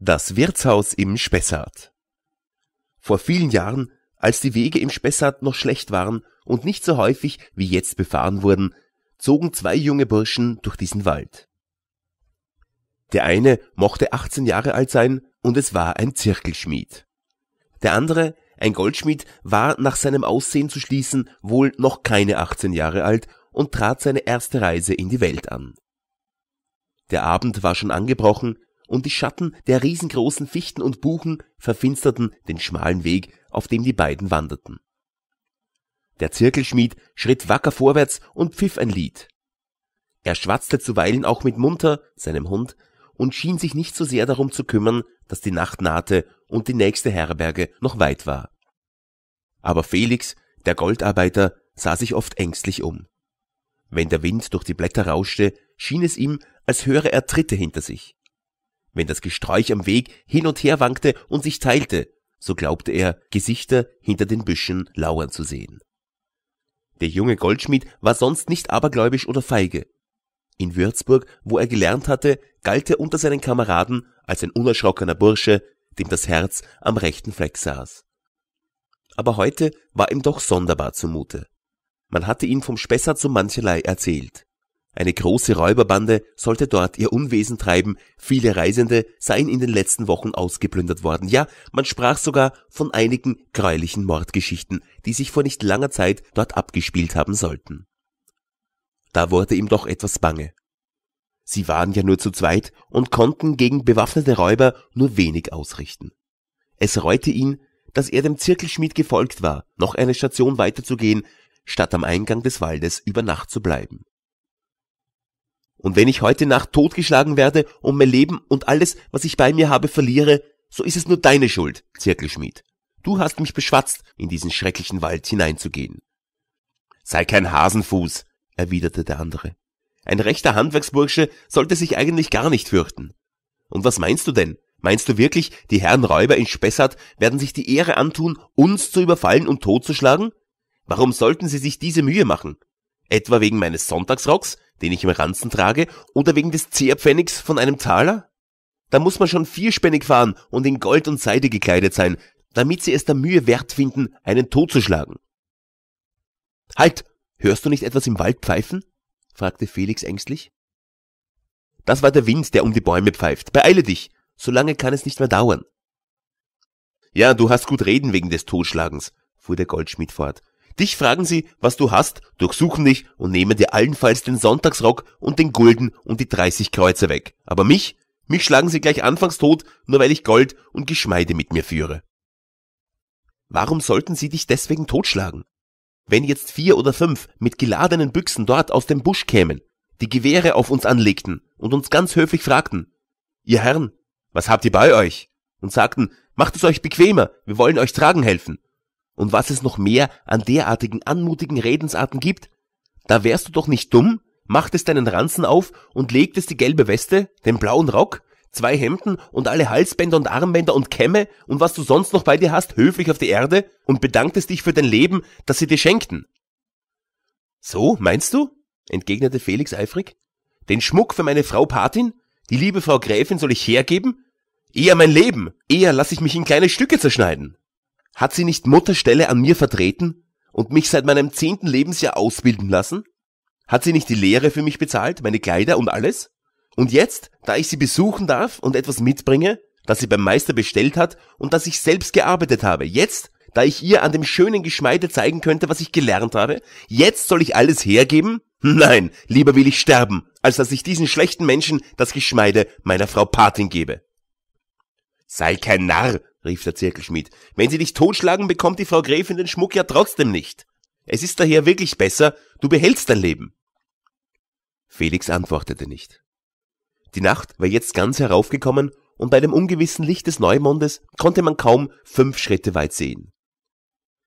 Das Wirtshaus im Spessart. Vor vielen Jahren, als die Wege im Spessart noch schlecht waren und nicht so häufig wie jetzt befahren wurden, zogen zwei junge Burschen durch diesen Wald. Der eine mochte 18 Jahre alt sein und es war ein Zirkelschmied. Der andere, ein Goldschmied, war nach seinem Aussehen zu schließen wohl noch keine 18 Jahre alt und trat seine erste Reise in die Welt an. Der Abend war schon angebrochen, und die Schatten der riesengroßen Fichten und Buchen verfinsterten den schmalen Weg, auf dem die beiden wanderten. Der Zirkelschmied schritt wacker vorwärts und pfiff ein Lied. Er schwatzte zuweilen auch mit Munter, seinem Hund, und schien sich nicht so sehr darum zu kümmern, dass die Nacht nahte und die nächste Herberge noch weit war. Aber Felix, der Goldarbeiter, sah sich oft ängstlich um. Wenn der Wind durch die Blätter rauschte, schien es ihm, als höre er Tritte hinter sich. Wenn das Gesträuch am Weg hin und her wankte und sich teilte, so glaubte er, Gesichter hinter den Büschen lauern zu sehen. Der junge Goldschmied war sonst nicht abergläubisch oder feige. In Würzburg, wo er gelernt hatte, galt er unter seinen Kameraden als ein unerschrockener Bursche, dem das Herz am rechten Fleck saß. Aber heute war ihm doch sonderbar zumute. Man hatte ihm vom Spessart so mancherlei erzählt. Eine große Räuberbande sollte dort ihr Unwesen treiben, viele Reisende seien in den letzten Wochen ausgeplündert worden, ja, man sprach sogar von einigen gräulichen Mordgeschichten, die sich vor nicht langer Zeit dort abgespielt haben sollten. Da wurde ihm doch etwas bange. Sie waren ja nur zu zweit und konnten gegen bewaffnete Räuber nur wenig ausrichten. Es reute ihn, dass er dem Zirkelschmied gefolgt war, noch eine Station weiterzugehen, statt am Eingang des Waldes über Nacht zu bleiben. Und wenn ich heute Nacht totgeschlagen werde und mein Leben und alles, was ich bei mir habe, verliere, so ist es nur deine Schuld, Zirkelschmied. Du hast mich beschwatzt, in diesen schrecklichen Wald hineinzugehen. Sei kein Hasenfuß, erwiderte der andere. Ein rechter Handwerksbursche sollte sich eigentlich gar nicht fürchten. Und was meinst du denn? Meinst du wirklich, die Herren Räuber in Spessart werden sich die Ehre antun, uns zu überfallen und totzuschlagen? Warum sollten sie sich diese Mühe machen? Etwa wegen meines Sonntagsrocks, den ich im Ranzen trage, oder wegen des Zehrpfennigs von einem Taler? Da muss man schon vierspännig fahren und in Gold und Seide gekleidet sein, damit sie es der Mühe wert finden, einen Tod zu schlagen. Halt! Hörst du nicht etwas im Wald pfeifen? fragte Felix ängstlich. Das war der Wind, der um die Bäume pfeift. Beeile dich, Solange kann es nicht mehr dauern. Ja, du hast gut reden wegen des Totschlagens, fuhr der Goldschmied fort. Dich fragen sie, was du hast, durchsuchen dich und nehmen dir allenfalls den Sonntagsrock und den Gulden und die 30 Kreuzer weg. Aber mich, mich schlagen sie gleich anfangs tot, nur weil ich Gold und Geschmeide mit mir führe. Warum sollten sie dich deswegen totschlagen? Wenn jetzt vier oder fünf mit geladenen Büchsen dort aus dem Busch kämen, die Gewehre auf uns anlegten und uns ganz höflich fragten, ihr Herren, was habt ihr bei euch? Und sagten, macht es euch bequemer, wir wollen euch tragen helfen und was es noch mehr an derartigen anmutigen Redensarten gibt, da wärst du doch nicht dumm, machtest deinen Ranzen auf und legtest die gelbe Weste, den blauen Rock, zwei Hemden und alle Halsbänder und Armbänder und Kämme und was du sonst noch bei dir hast, höflich auf die Erde und bedanktest dich für dein Leben, das sie dir schenkten. So, meinst du? entgegnete Felix eifrig. Den Schmuck für meine Frau Patin, die liebe Frau Gräfin soll ich hergeben? Eher mein Leben, eher lasse ich mich in kleine Stücke zerschneiden. Hat sie nicht Mutterstelle an mir vertreten und mich seit meinem zehnten Lebensjahr ausbilden lassen? Hat sie nicht die Lehre für mich bezahlt, meine Kleider und alles? Und jetzt, da ich sie besuchen darf und etwas mitbringe, das sie beim Meister bestellt hat und das ich selbst gearbeitet habe, jetzt, da ich ihr an dem schönen Geschmeide zeigen könnte, was ich gelernt habe, jetzt soll ich alles hergeben? Nein, lieber will ich sterben, als dass ich diesen schlechten Menschen das Geschmeide meiner Frau Patin gebe. Sei kein Narr, rief der Zirkelschmied. Wenn sie dich totschlagen, bekommt die Frau Gräfin den Schmuck ja trotzdem nicht. Es ist daher wirklich besser, du behältst dein Leben. Felix antwortete nicht. Die Nacht war jetzt ganz heraufgekommen und bei dem ungewissen Licht des Neumondes konnte man kaum fünf Schritte weit sehen.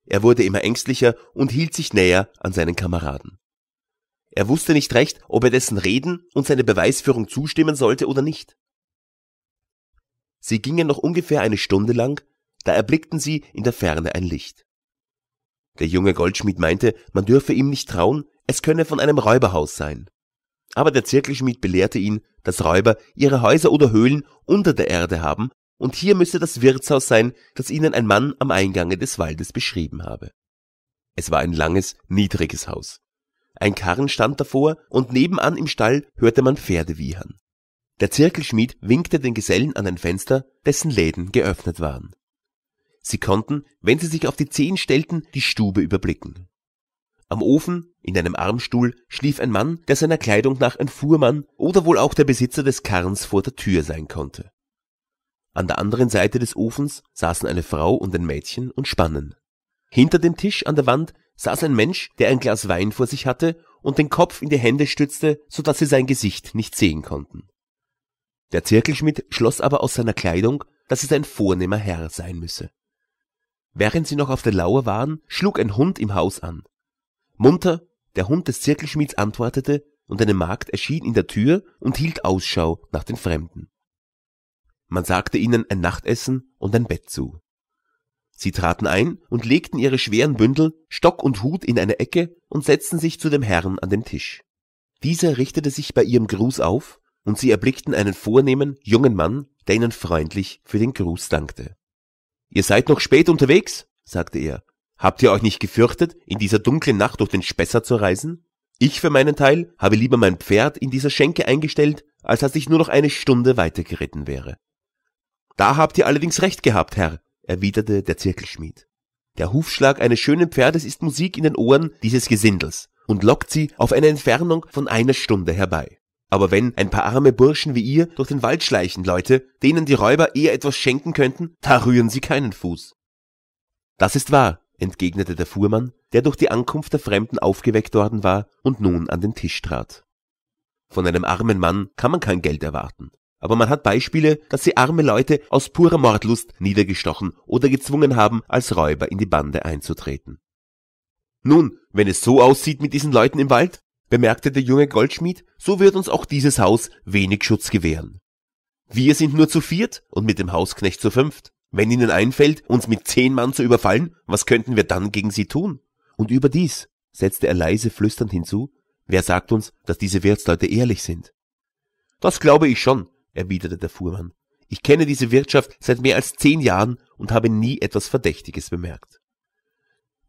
Er wurde immer ängstlicher und hielt sich näher an seinen Kameraden. Er wusste nicht recht, ob er dessen Reden und seine Beweisführung zustimmen sollte oder nicht. Sie gingen noch ungefähr eine Stunde lang, da erblickten sie in der Ferne ein Licht. Der junge Goldschmied meinte, man dürfe ihm nicht trauen, es könne von einem Räuberhaus sein. Aber der Zirkelschmied belehrte ihn, dass Räuber ihre Häuser oder Höhlen unter der Erde haben, und hier müsse das Wirtshaus sein, das ihnen ein Mann am Eingange des Waldes beschrieben habe. Es war ein langes, niedriges Haus. Ein Karren stand davor, und nebenan im Stall hörte man Pferde wiehern. Der Zirkelschmied winkte den Gesellen an ein Fenster, dessen Läden geöffnet waren. Sie konnten, wenn sie sich auf die Zehen stellten, die Stube überblicken. Am Ofen, in einem Armstuhl, schlief ein Mann, der seiner Kleidung nach ein Fuhrmann oder wohl auch der Besitzer des Karrens vor der Tür sein konnte. An der anderen Seite des Ofens saßen eine Frau und ein Mädchen und spannen. Hinter dem Tisch an der Wand saß ein Mensch, der ein Glas Wein vor sich hatte und den Kopf in die Hände stützte, so dass sie sein Gesicht nicht sehen konnten. Der Zirkelschmidt schloss aber aus seiner Kleidung, dass es ein vornehmer Herr sein müsse. Während sie noch auf der Lauer waren, schlug ein Hund im Haus an. Munter, der Hund des Zirkelschmieds antwortete, und eine Magd erschien in der Tür und hielt Ausschau nach den Fremden. Man sagte ihnen ein Nachtessen und ein Bett zu. Sie traten ein und legten ihre schweren Bündel, Stock und Hut in eine Ecke und setzten sich zu dem Herrn an den Tisch. Dieser richtete sich bei ihrem Gruß auf und sie erblickten einen vornehmen, jungen Mann, der ihnen freundlich für den Gruß dankte. Ihr seid noch spät unterwegs, sagte er. Habt ihr euch nicht gefürchtet, in dieser dunklen Nacht durch den Spessart zu reisen? Ich für meinen Teil habe lieber mein Pferd in dieser Schenke eingestellt, als dass ich nur noch eine Stunde weitergeritten wäre. Da habt ihr allerdings recht gehabt, Herr, erwiderte der Zirkelschmied. Der Hufschlag eines schönen Pferdes ist Musik in den Ohren dieses Gesindels und lockt sie auf eine Entfernung von einer Stunde herbei. Aber wenn ein paar arme Burschen wie ihr durch den Wald schleichen, Leute, denen die Räuber eher etwas schenken könnten, da rühren sie keinen Fuß. Das ist wahr, entgegnete der Fuhrmann, der durch die Ankunft der Fremden aufgeweckt worden war und nun an den Tisch trat. Von einem armen Mann kann man kein Geld erwarten. Aber man hat Beispiele, dass sie arme Leute aus purer Mordlust niedergestochen oder gezwungen haben, als Räuber in die Bande einzutreten. Nun, wenn es so aussieht mit diesen Leuten im Wald, bemerkte der junge Goldschmied, so wird uns auch dieses Haus wenig Schutz gewähren. Wir sind nur zu viert und mit dem Hausknecht zu fünft. Wenn ihnen einfällt, uns mit zehn Mann zu überfallen, was könnten wir dann gegen sie tun? Und überdies, setzte er leise flüsternd hinzu, wer sagt uns, dass diese Wirtsleute ehrlich sind? Das glaube ich schon, erwiderte der Fuhrmann. Ich kenne diese Wirtschaft seit mehr als zehn Jahren und habe nie etwas Verdächtiges bemerkt.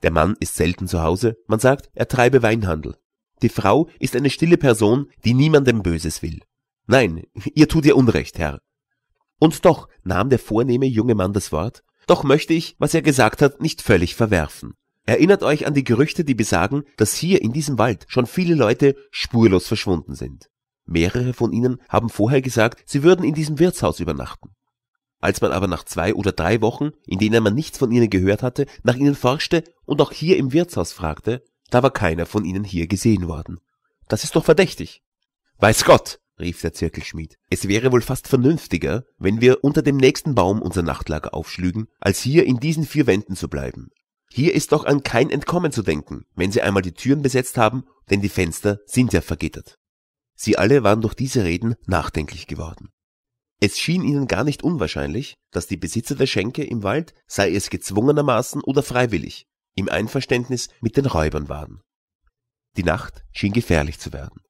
Der Mann ist selten zu Hause, man sagt, er treibe Weinhandel. Die Frau ist eine stille Person, die niemandem Böses will. Nein, ihr tut ihr Unrecht, Herr. Und doch nahm der vornehme junge Mann das Wort, doch möchte ich, was er gesagt hat, nicht völlig verwerfen. Erinnert euch an die Gerüchte, die besagen, dass hier in diesem Wald schon viele Leute spurlos verschwunden sind. Mehrere von ihnen haben vorher gesagt, sie würden in diesem Wirtshaus übernachten. Als man aber nach zwei oder drei Wochen, in denen man nichts von ihnen gehört hatte, nach ihnen forschte und auch hier im Wirtshaus fragte, da war keiner von ihnen hier gesehen worden. Das ist doch verdächtig. Weiß Gott, rief der Zirkelschmied. Es wäre wohl fast vernünftiger, wenn wir unter dem nächsten Baum unser Nachtlager aufschlügen, als hier in diesen vier Wänden zu bleiben. Hier ist doch an kein Entkommen zu denken, wenn sie einmal die Türen besetzt haben, denn die Fenster sind ja vergittert. Sie alle waren durch diese Reden nachdenklich geworden. Es schien ihnen gar nicht unwahrscheinlich, dass die Besitzer der Schenke im Wald, sei es gezwungenermaßen oder freiwillig, im Einverständnis mit den Räubern waren. Die Nacht schien gefährlich zu werden.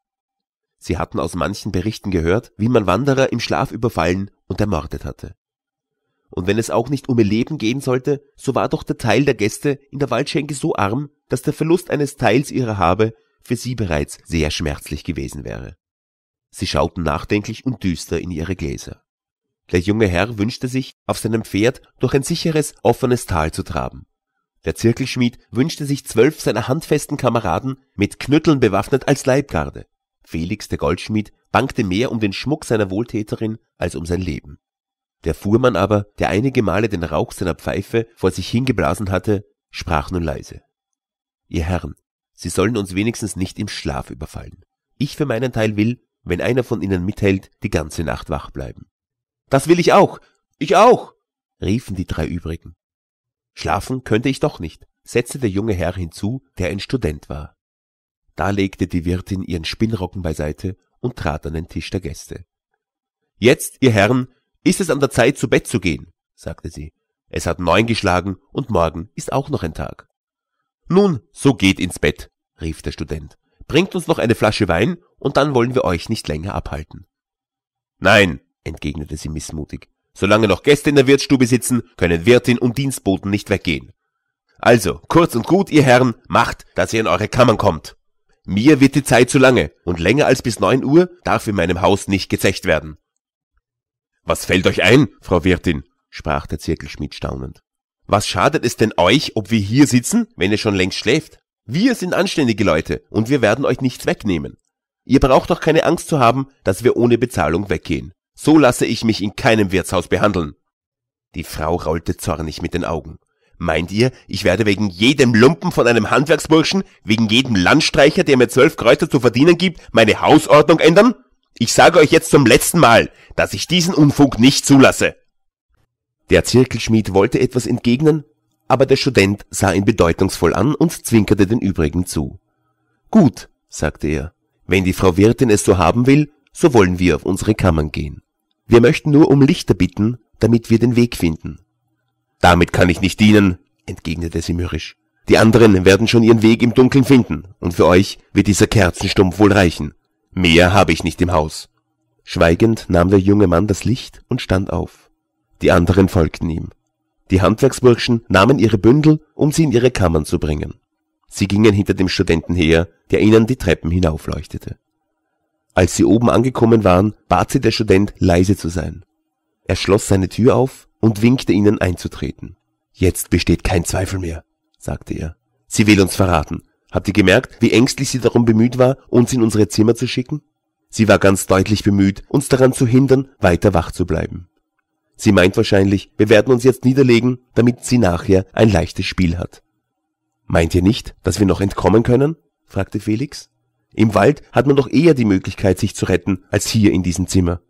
Sie hatten aus manchen Berichten gehört, wie man Wanderer im Schlaf überfallen und ermordet hatte. Und wenn es auch nicht um ihr Leben gehen sollte, so war doch der Teil der Gäste in der Waldschenke so arm, dass der Verlust eines Teils ihrer Habe für sie bereits sehr schmerzlich gewesen wäre. Sie schauten nachdenklich und düster in ihre Gläser. Der junge Herr wünschte sich, auf seinem Pferd durch ein sicheres, offenes Tal zu traben, der Zirkelschmied wünschte sich zwölf seiner handfesten Kameraden mit Knütteln bewaffnet als Leibgarde. Felix, der Goldschmied, bangte mehr um den Schmuck seiner Wohltäterin als um sein Leben. Der Fuhrmann aber, der einige Male den Rauch seiner Pfeife vor sich hingeblasen hatte, sprach nun leise. Ihr Herren, Sie sollen uns wenigstens nicht im Schlaf überfallen. Ich für meinen Teil will, wenn einer von Ihnen mithält, die ganze Nacht wach bleiben. Das will ich auch! Ich auch! riefen die drei übrigen. Schlafen könnte ich doch nicht, setzte der junge Herr hinzu, der ein Student war. Da legte die Wirtin ihren Spinnrocken beiseite und trat an den Tisch der Gäste. Jetzt, ihr Herren, ist es an der Zeit, zu Bett zu gehen, sagte sie. Es hat neun geschlagen und morgen ist auch noch ein Tag. Nun, so geht ins Bett, rief der Student. Bringt uns noch eine Flasche Wein und dann wollen wir euch nicht länger abhalten. Nein, entgegnete sie missmutig. Solange noch Gäste in der Wirtsstube sitzen, können Wirtin und Dienstboten nicht weggehen. Also, kurz und gut, ihr Herren, macht, dass ihr in eure Kammern kommt. Mir wird die Zeit zu lange, und länger als bis neun Uhr darf in meinem Haus nicht gezecht werden. Was fällt euch ein, Frau Wirtin? sprach der Zirkelschmied staunend. Was schadet es denn euch, ob wir hier sitzen, wenn ihr schon längst schläft? Wir sind anständige Leute, und wir werden euch nichts wegnehmen. Ihr braucht doch keine Angst zu haben, dass wir ohne Bezahlung weggehen. So lasse ich mich in keinem Wirtshaus behandeln. Die Frau rollte zornig mit den Augen. Meint ihr, ich werde wegen jedem Lumpen von einem Handwerksburschen, wegen jedem Landstreicher, der mir zwölf Kräuter zu verdienen gibt, meine Hausordnung ändern? Ich sage euch jetzt zum letzten Mal, dass ich diesen Unfug nicht zulasse. Der Zirkelschmied wollte etwas entgegnen, aber der Student sah ihn bedeutungsvoll an und zwinkerte den übrigen zu. Gut, sagte er, wenn die Frau Wirtin es so haben will, so wollen wir auf unsere Kammern gehen. Wir möchten nur um Lichter bitten, damit wir den Weg finden. Damit kann ich nicht dienen, entgegnete sie mürrisch. Die anderen werden schon ihren Weg im Dunkeln finden, und für euch wird dieser Kerzenstumpf wohl reichen. Mehr habe ich nicht im Haus. Schweigend nahm der junge Mann das Licht und stand auf. Die anderen folgten ihm. Die Handwerksburschen nahmen ihre Bündel, um sie in ihre Kammern zu bringen. Sie gingen hinter dem Studenten her, der ihnen die Treppen hinaufleuchtete. Als sie oben angekommen waren, bat sie der Student, leise zu sein. Er schloss seine Tür auf und winkte ihnen einzutreten. Jetzt besteht kein Zweifel mehr, sagte er. Sie will uns verraten. Habt ihr gemerkt, wie ängstlich sie darum bemüht war, uns in unsere Zimmer zu schicken? Sie war ganz deutlich bemüht, uns daran zu hindern, weiter wach zu bleiben. Sie meint wahrscheinlich, wir werden uns jetzt niederlegen, damit sie nachher ein leichtes Spiel hat. Meint ihr nicht, dass wir noch entkommen können? fragte Felix. Im Wald hat man doch eher die Möglichkeit, sich zu retten, als hier in diesem Zimmer.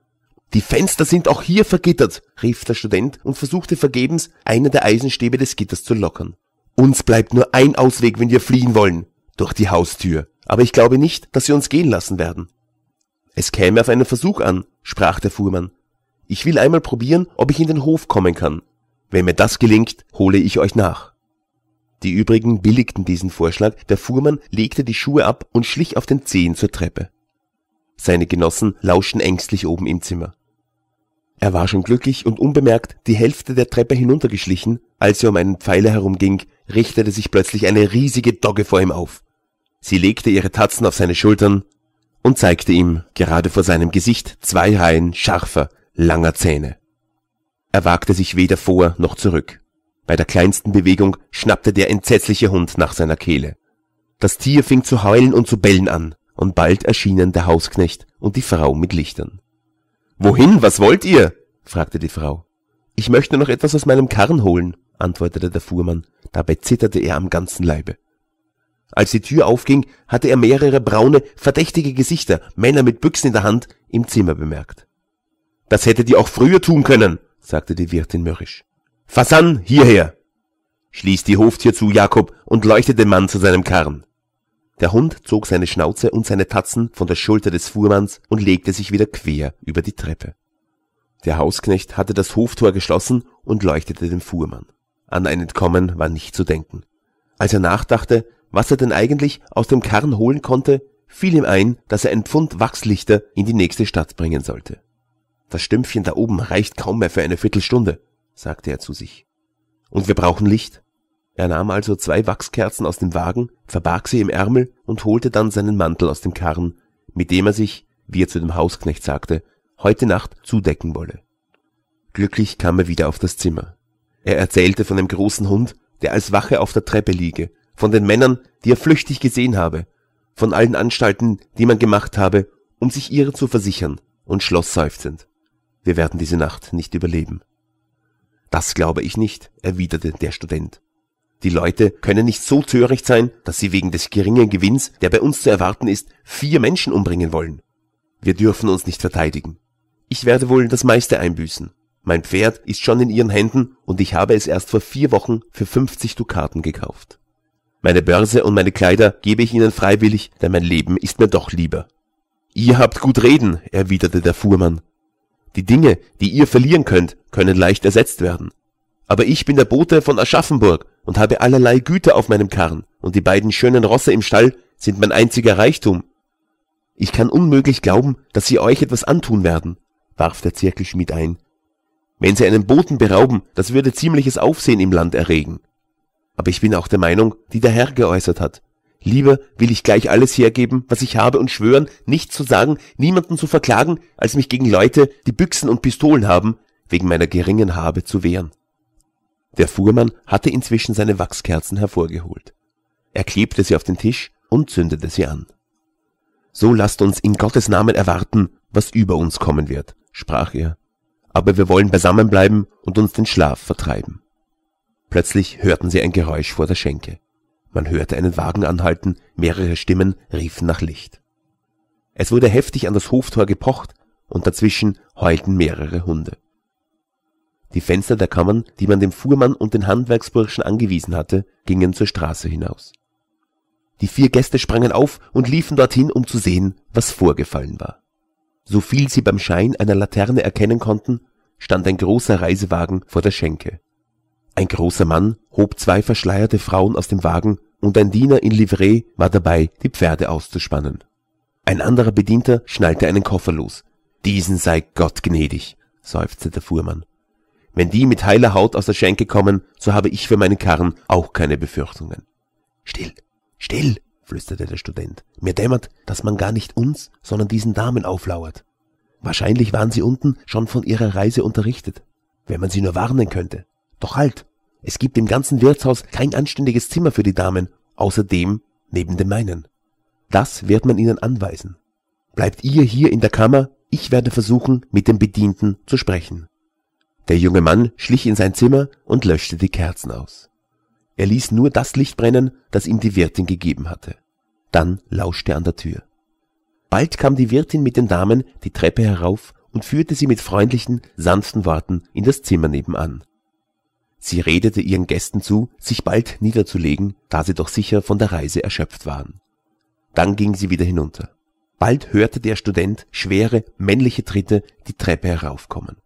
Die Fenster sind auch hier vergittert, rief der Student und versuchte vergebens, einer der Eisenstäbe des Gitters zu lockern. Uns bleibt nur ein Ausweg, wenn wir fliehen wollen, durch die Haustür. Aber ich glaube nicht, dass sie uns gehen lassen werden. Es käme auf einen Versuch an, sprach der Fuhrmann. Ich will einmal probieren, ob ich in den Hof kommen kann. Wenn mir das gelingt, hole ich euch nach. Die übrigen billigten diesen Vorschlag, der Fuhrmann legte die Schuhe ab und schlich auf den Zehen zur Treppe. Seine Genossen lauschten ängstlich oben im Zimmer. Er war schon glücklich und unbemerkt die Hälfte der Treppe hinuntergeschlichen, als er um einen Pfeiler herumging, richtete sich plötzlich eine riesige Dogge vor ihm auf. Sie legte ihre Tatzen auf seine Schultern und zeigte ihm, gerade vor seinem Gesicht, zwei Reihen scharfer, langer Zähne. Er wagte sich weder vor noch zurück. Bei der kleinsten Bewegung schnappte der entsetzliche Hund nach seiner Kehle. Das Tier fing zu heulen und zu bellen an, und bald erschienen der Hausknecht und die Frau mit Lichtern. Wohin, was wollt ihr? fragte die Frau. Ich möchte noch etwas aus meinem Karren holen, antwortete der Fuhrmann, dabei zitterte er am ganzen Leibe. Als die Tür aufging, hatte er mehrere braune, verdächtige Gesichter, Männer mit Büchsen in der Hand, im Zimmer bemerkt. Das hättet ihr auch früher tun können, sagte die Wirtin mürrisch. Fasan, hierher! stieß die Hoftier zu Jakob und leuchtet den Mann zu seinem Karren. Der Hund zog seine Schnauze und seine Tatzen von der Schulter des Fuhrmanns und legte sich wieder quer über die Treppe. Der Hausknecht hatte das Hoftor geschlossen und leuchtete dem Fuhrmann. An ein Entkommen war nicht zu denken. Als er nachdachte, was er denn eigentlich aus dem Karren holen konnte, fiel ihm ein, dass er ein Pfund Wachslichter in die nächste Stadt bringen sollte. Das Stümpfchen da oben reicht kaum mehr für eine Viertelstunde sagte er zu sich. Und wir brauchen Licht. Er nahm also zwei Wachskerzen aus dem Wagen, verbarg sie im Ärmel und holte dann seinen Mantel aus dem Karren, mit dem er sich, wie er zu dem Hausknecht sagte, heute Nacht zudecken wolle. Glücklich kam er wieder auf das Zimmer. Er erzählte von dem großen Hund, der als Wache auf der Treppe liege, von den Männern, die er flüchtig gesehen habe, von allen Anstalten, die man gemacht habe, um sich ihrer zu versichern, und schloss seufzend. Wir werden diese Nacht nicht überleben. Das glaube ich nicht, erwiderte der Student. Die Leute können nicht so töricht sein, dass sie wegen des geringen Gewinns, der bei uns zu erwarten ist, vier Menschen umbringen wollen. Wir dürfen uns nicht verteidigen. Ich werde wohl das meiste einbüßen. Mein Pferd ist schon in ihren Händen und ich habe es erst vor vier Wochen für 50 Dukaten gekauft. Meine Börse und meine Kleider gebe ich ihnen freiwillig, denn mein Leben ist mir doch lieber. Ihr habt gut reden, erwiderte der Fuhrmann. Die Dinge, die ihr verlieren könnt, können leicht ersetzt werden. Aber ich bin der Bote von Aschaffenburg und habe allerlei Güter auf meinem Karren, und die beiden schönen Rosse im Stall sind mein einziger Reichtum. Ich kann unmöglich glauben, dass sie euch etwas antun werden, warf der Zirkelschmied ein. Wenn sie einen Boten berauben, das würde ziemliches Aufsehen im Land erregen. Aber ich bin auch der Meinung, die der Herr geäußert hat. Lieber will ich gleich alles hergeben, was ich habe und schwören, nichts zu sagen, niemanden zu verklagen, als mich gegen Leute, die Büchsen und Pistolen haben, wegen meiner geringen Habe zu wehren. Der Fuhrmann hatte inzwischen seine Wachskerzen hervorgeholt. Er klebte sie auf den Tisch und zündete sie an. So lasst uns in Gottes Namen erwarten, was über uns kommen wird, sprach er. Aber wir wollen beisammen bleiben und uns den Schlaf vertreiben. Plötzlich hörten sie ein Geräusch vor der Schenke. Man hörte einen Wagen anhalten, mehrere Stimmen riefen nach Licht. Es wurde heftig an das Hoftor gepocht und dazwischen heulten mehrere Hunde. Die Fenster der Kammern, die man dem Fuhrmann und den Handwerksburschen angewiesen hatte, gingen zur Straße hinaus. Die vier Gäste sprangen auf und liefen dorthin, um zu sehen, was vorgefallen war. So viel sie beim Schein einer Laterne erkennen konnten, stand ein großer Reisewagen vor der Schenke. Ein großer Mann hob zwei verschleierte Frauen aus dem Wagen und ein Diener in Livree war dabei, die Pferde auszuspannen. Ein anderer Bedienter schnallte einen Koffer los. Diesen sei Gott gnädig, seufzte der Fuhrmann. Wenn die mit heiler Haut aus der Schenke kommen, so habe ich für meinen Karren auch keine Befürchtungen. Still, still, flüsterte der Student. Mir dämmert, dass man gar nicht uns, sondern diesen Damen auflauert. Wahrscheinlich waren sie unten schon von ihrer Reise unterrichtet, wenn man sie nur warnen könnte. Doch halt, es gibt im ganzen Wirtshaus kein anständiges Zimmer für die Damen, außer dem neben dem meinen. Das wird man ihnen anweisen. Bleibt ihr hier in der Kammer, ich werde versuchen, mit dem Bedienten zu sprechen. Der junge Mann schlich in sein Zimmer und löschte die Kerzen aus. Er ließ nur das Licht brennen, das ihm die Wirtin gegeben hatte. Dann lauschte er an der Tür. Bald kam die Wirtin mit den Damen die Treppe herauf und führte sie mit freundlichen, sanften Worten in das Zimmer nebenan. Sie redete ihren Gästen zu, sich bald niederzulegen, da sie doch sicher von der Reise erschöpft waren. Dann ging sie wieder hinunter. Bald hörte der Student schwere männliche Tritte die Treppe heraufkommen.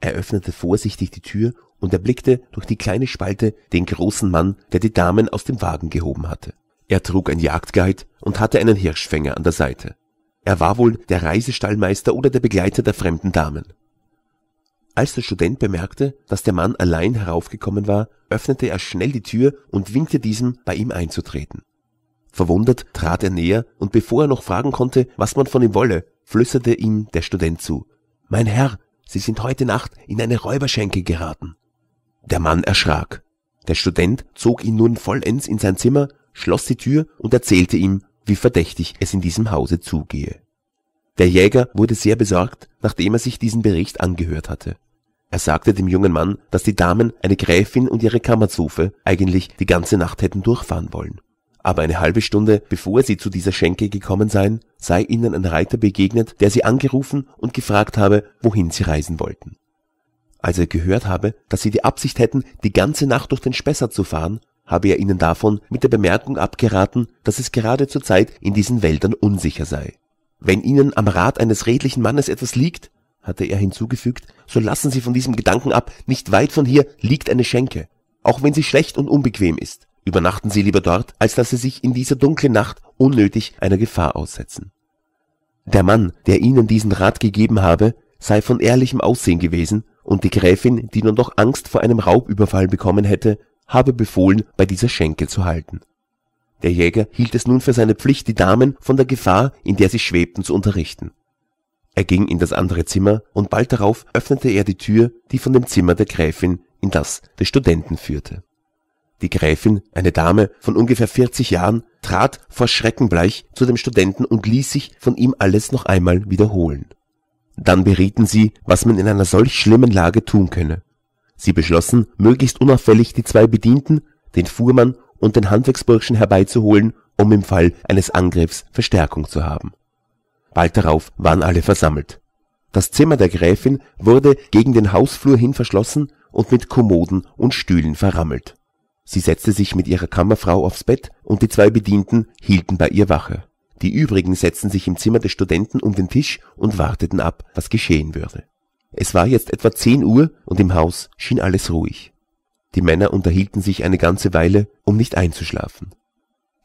Er öffnete vorsichtig die Tür und erblickte durch die kleine Spalte den großen Mann, der die Damen aus dem Wagen gehoben hatte. Er trug ein Jagdgeit und hatte einen Hirschfänger an der Seite. Er war wohl der Reisestallmeister oder der Begleiter der fremden Damen. Als der Student bemerkte, dass der Mann allein heraufgekommen war, öffnete er schnell die Tür und winkte diesem, bei ihm einzutreten. Verwundert trat er näher und bevor er noch fragen konnte, was man von ihm wolle, flüsterte ihm der Student zu. Mein Herr, Sie sind heute Nacht in eine Räuberschenke geraten. Der Mann erschrak. Der Student zog ihn nun vollends in sein Zimmer, schloss die Tür und erzählte ihm, wie verdächtig es in diesem Hause zugehe. Der Jäger wurde sehr besorgt, nachdem er sich diesen Bericht angehört hatte. Er sagte dem jungen Mann, dass die Damen eine Gräfin und ihre Kammerzofe eigentlich die ganze Nacht hätten durchfahren wollen. Aber eine halbe Stunde bevor sie zu dieser Schenke gekommen seien, sei ihnen ein Reiter begegnet, der sie angerufen und gefragt habe, wohin sie reisen wollten. Als er gehört habe, dass sie die Absicht hätten, die ganze Nacht durch den Spessart zu fahren, habe er ihnen davon mit der Bemerkung abgeraten, dass es gerade zur Zeit in diesen Wäldern unsicher sei. Wenn ihnen am Rat eines redlichen Mannes etwas liegt, hatte er hinzugefügt, so lassen Sie von diesem Gedanken ab, nicht weit von hier liegt eine Schenke. Auch wenn sie schlecht und unbequem ist, übernachten Sie lieber dort, als dass Sie sich in dieser dunklen Nacht unnötig einer Gefahr aussetzen. Der Mann, der Ihnen diesen Rat gegeben habe, sei von ehrlichem Aussehen gewesen, und die Gräfin, die nun doch Angst vor einem Raubüberfall bekommen hätte, habe befohlen, bei dieser Schenke zu halten. Der Jäger hielt es nun für seine Pflicht, die Damen von der Gefahr, in der sie schwebten, zu unterrichten. Er ging in das andere Zimmer, und bald darauf öffnete er die Tür, die von dem Zimmer der Gräfin in das des Studenten führte. Die Gräfin, eine Dame von ungefähr 40 Jahren, trat vor Schrecken bleich zu dem Studenten und ließ sich von ihm alles noch einmal wiederholen. Dann berieten sie, was man in einer solch schlimmen Lage tun könne. Sie beschlossen, möglichst unauffällig die zwei Bedienten, den Fuhrmann und den Handwerksburschen herbeizuholen, um im Fall eines Angriffs Verstärkung zu haben Bald darauf waren alle versammelt. Das Zimmer der Gräfin wurde gegen den Hausflur hin verschlossen und mit Kommoden und Stühlen verrammelt. Sie setzte sich mit ihrer Kammerfrau aufs Bett und die zwei Bedienten hielten bei ihr Wache. Die übrigen setzten sich im Zimmer des Studenten um den Tisch und warteten ab, was geschehen würde. Es war jetzt etwa zehn Uhr und im Haus schien alles ruhig. Die Männer unterhielten sich eine ganze Weile, um nicht einzuschlafen.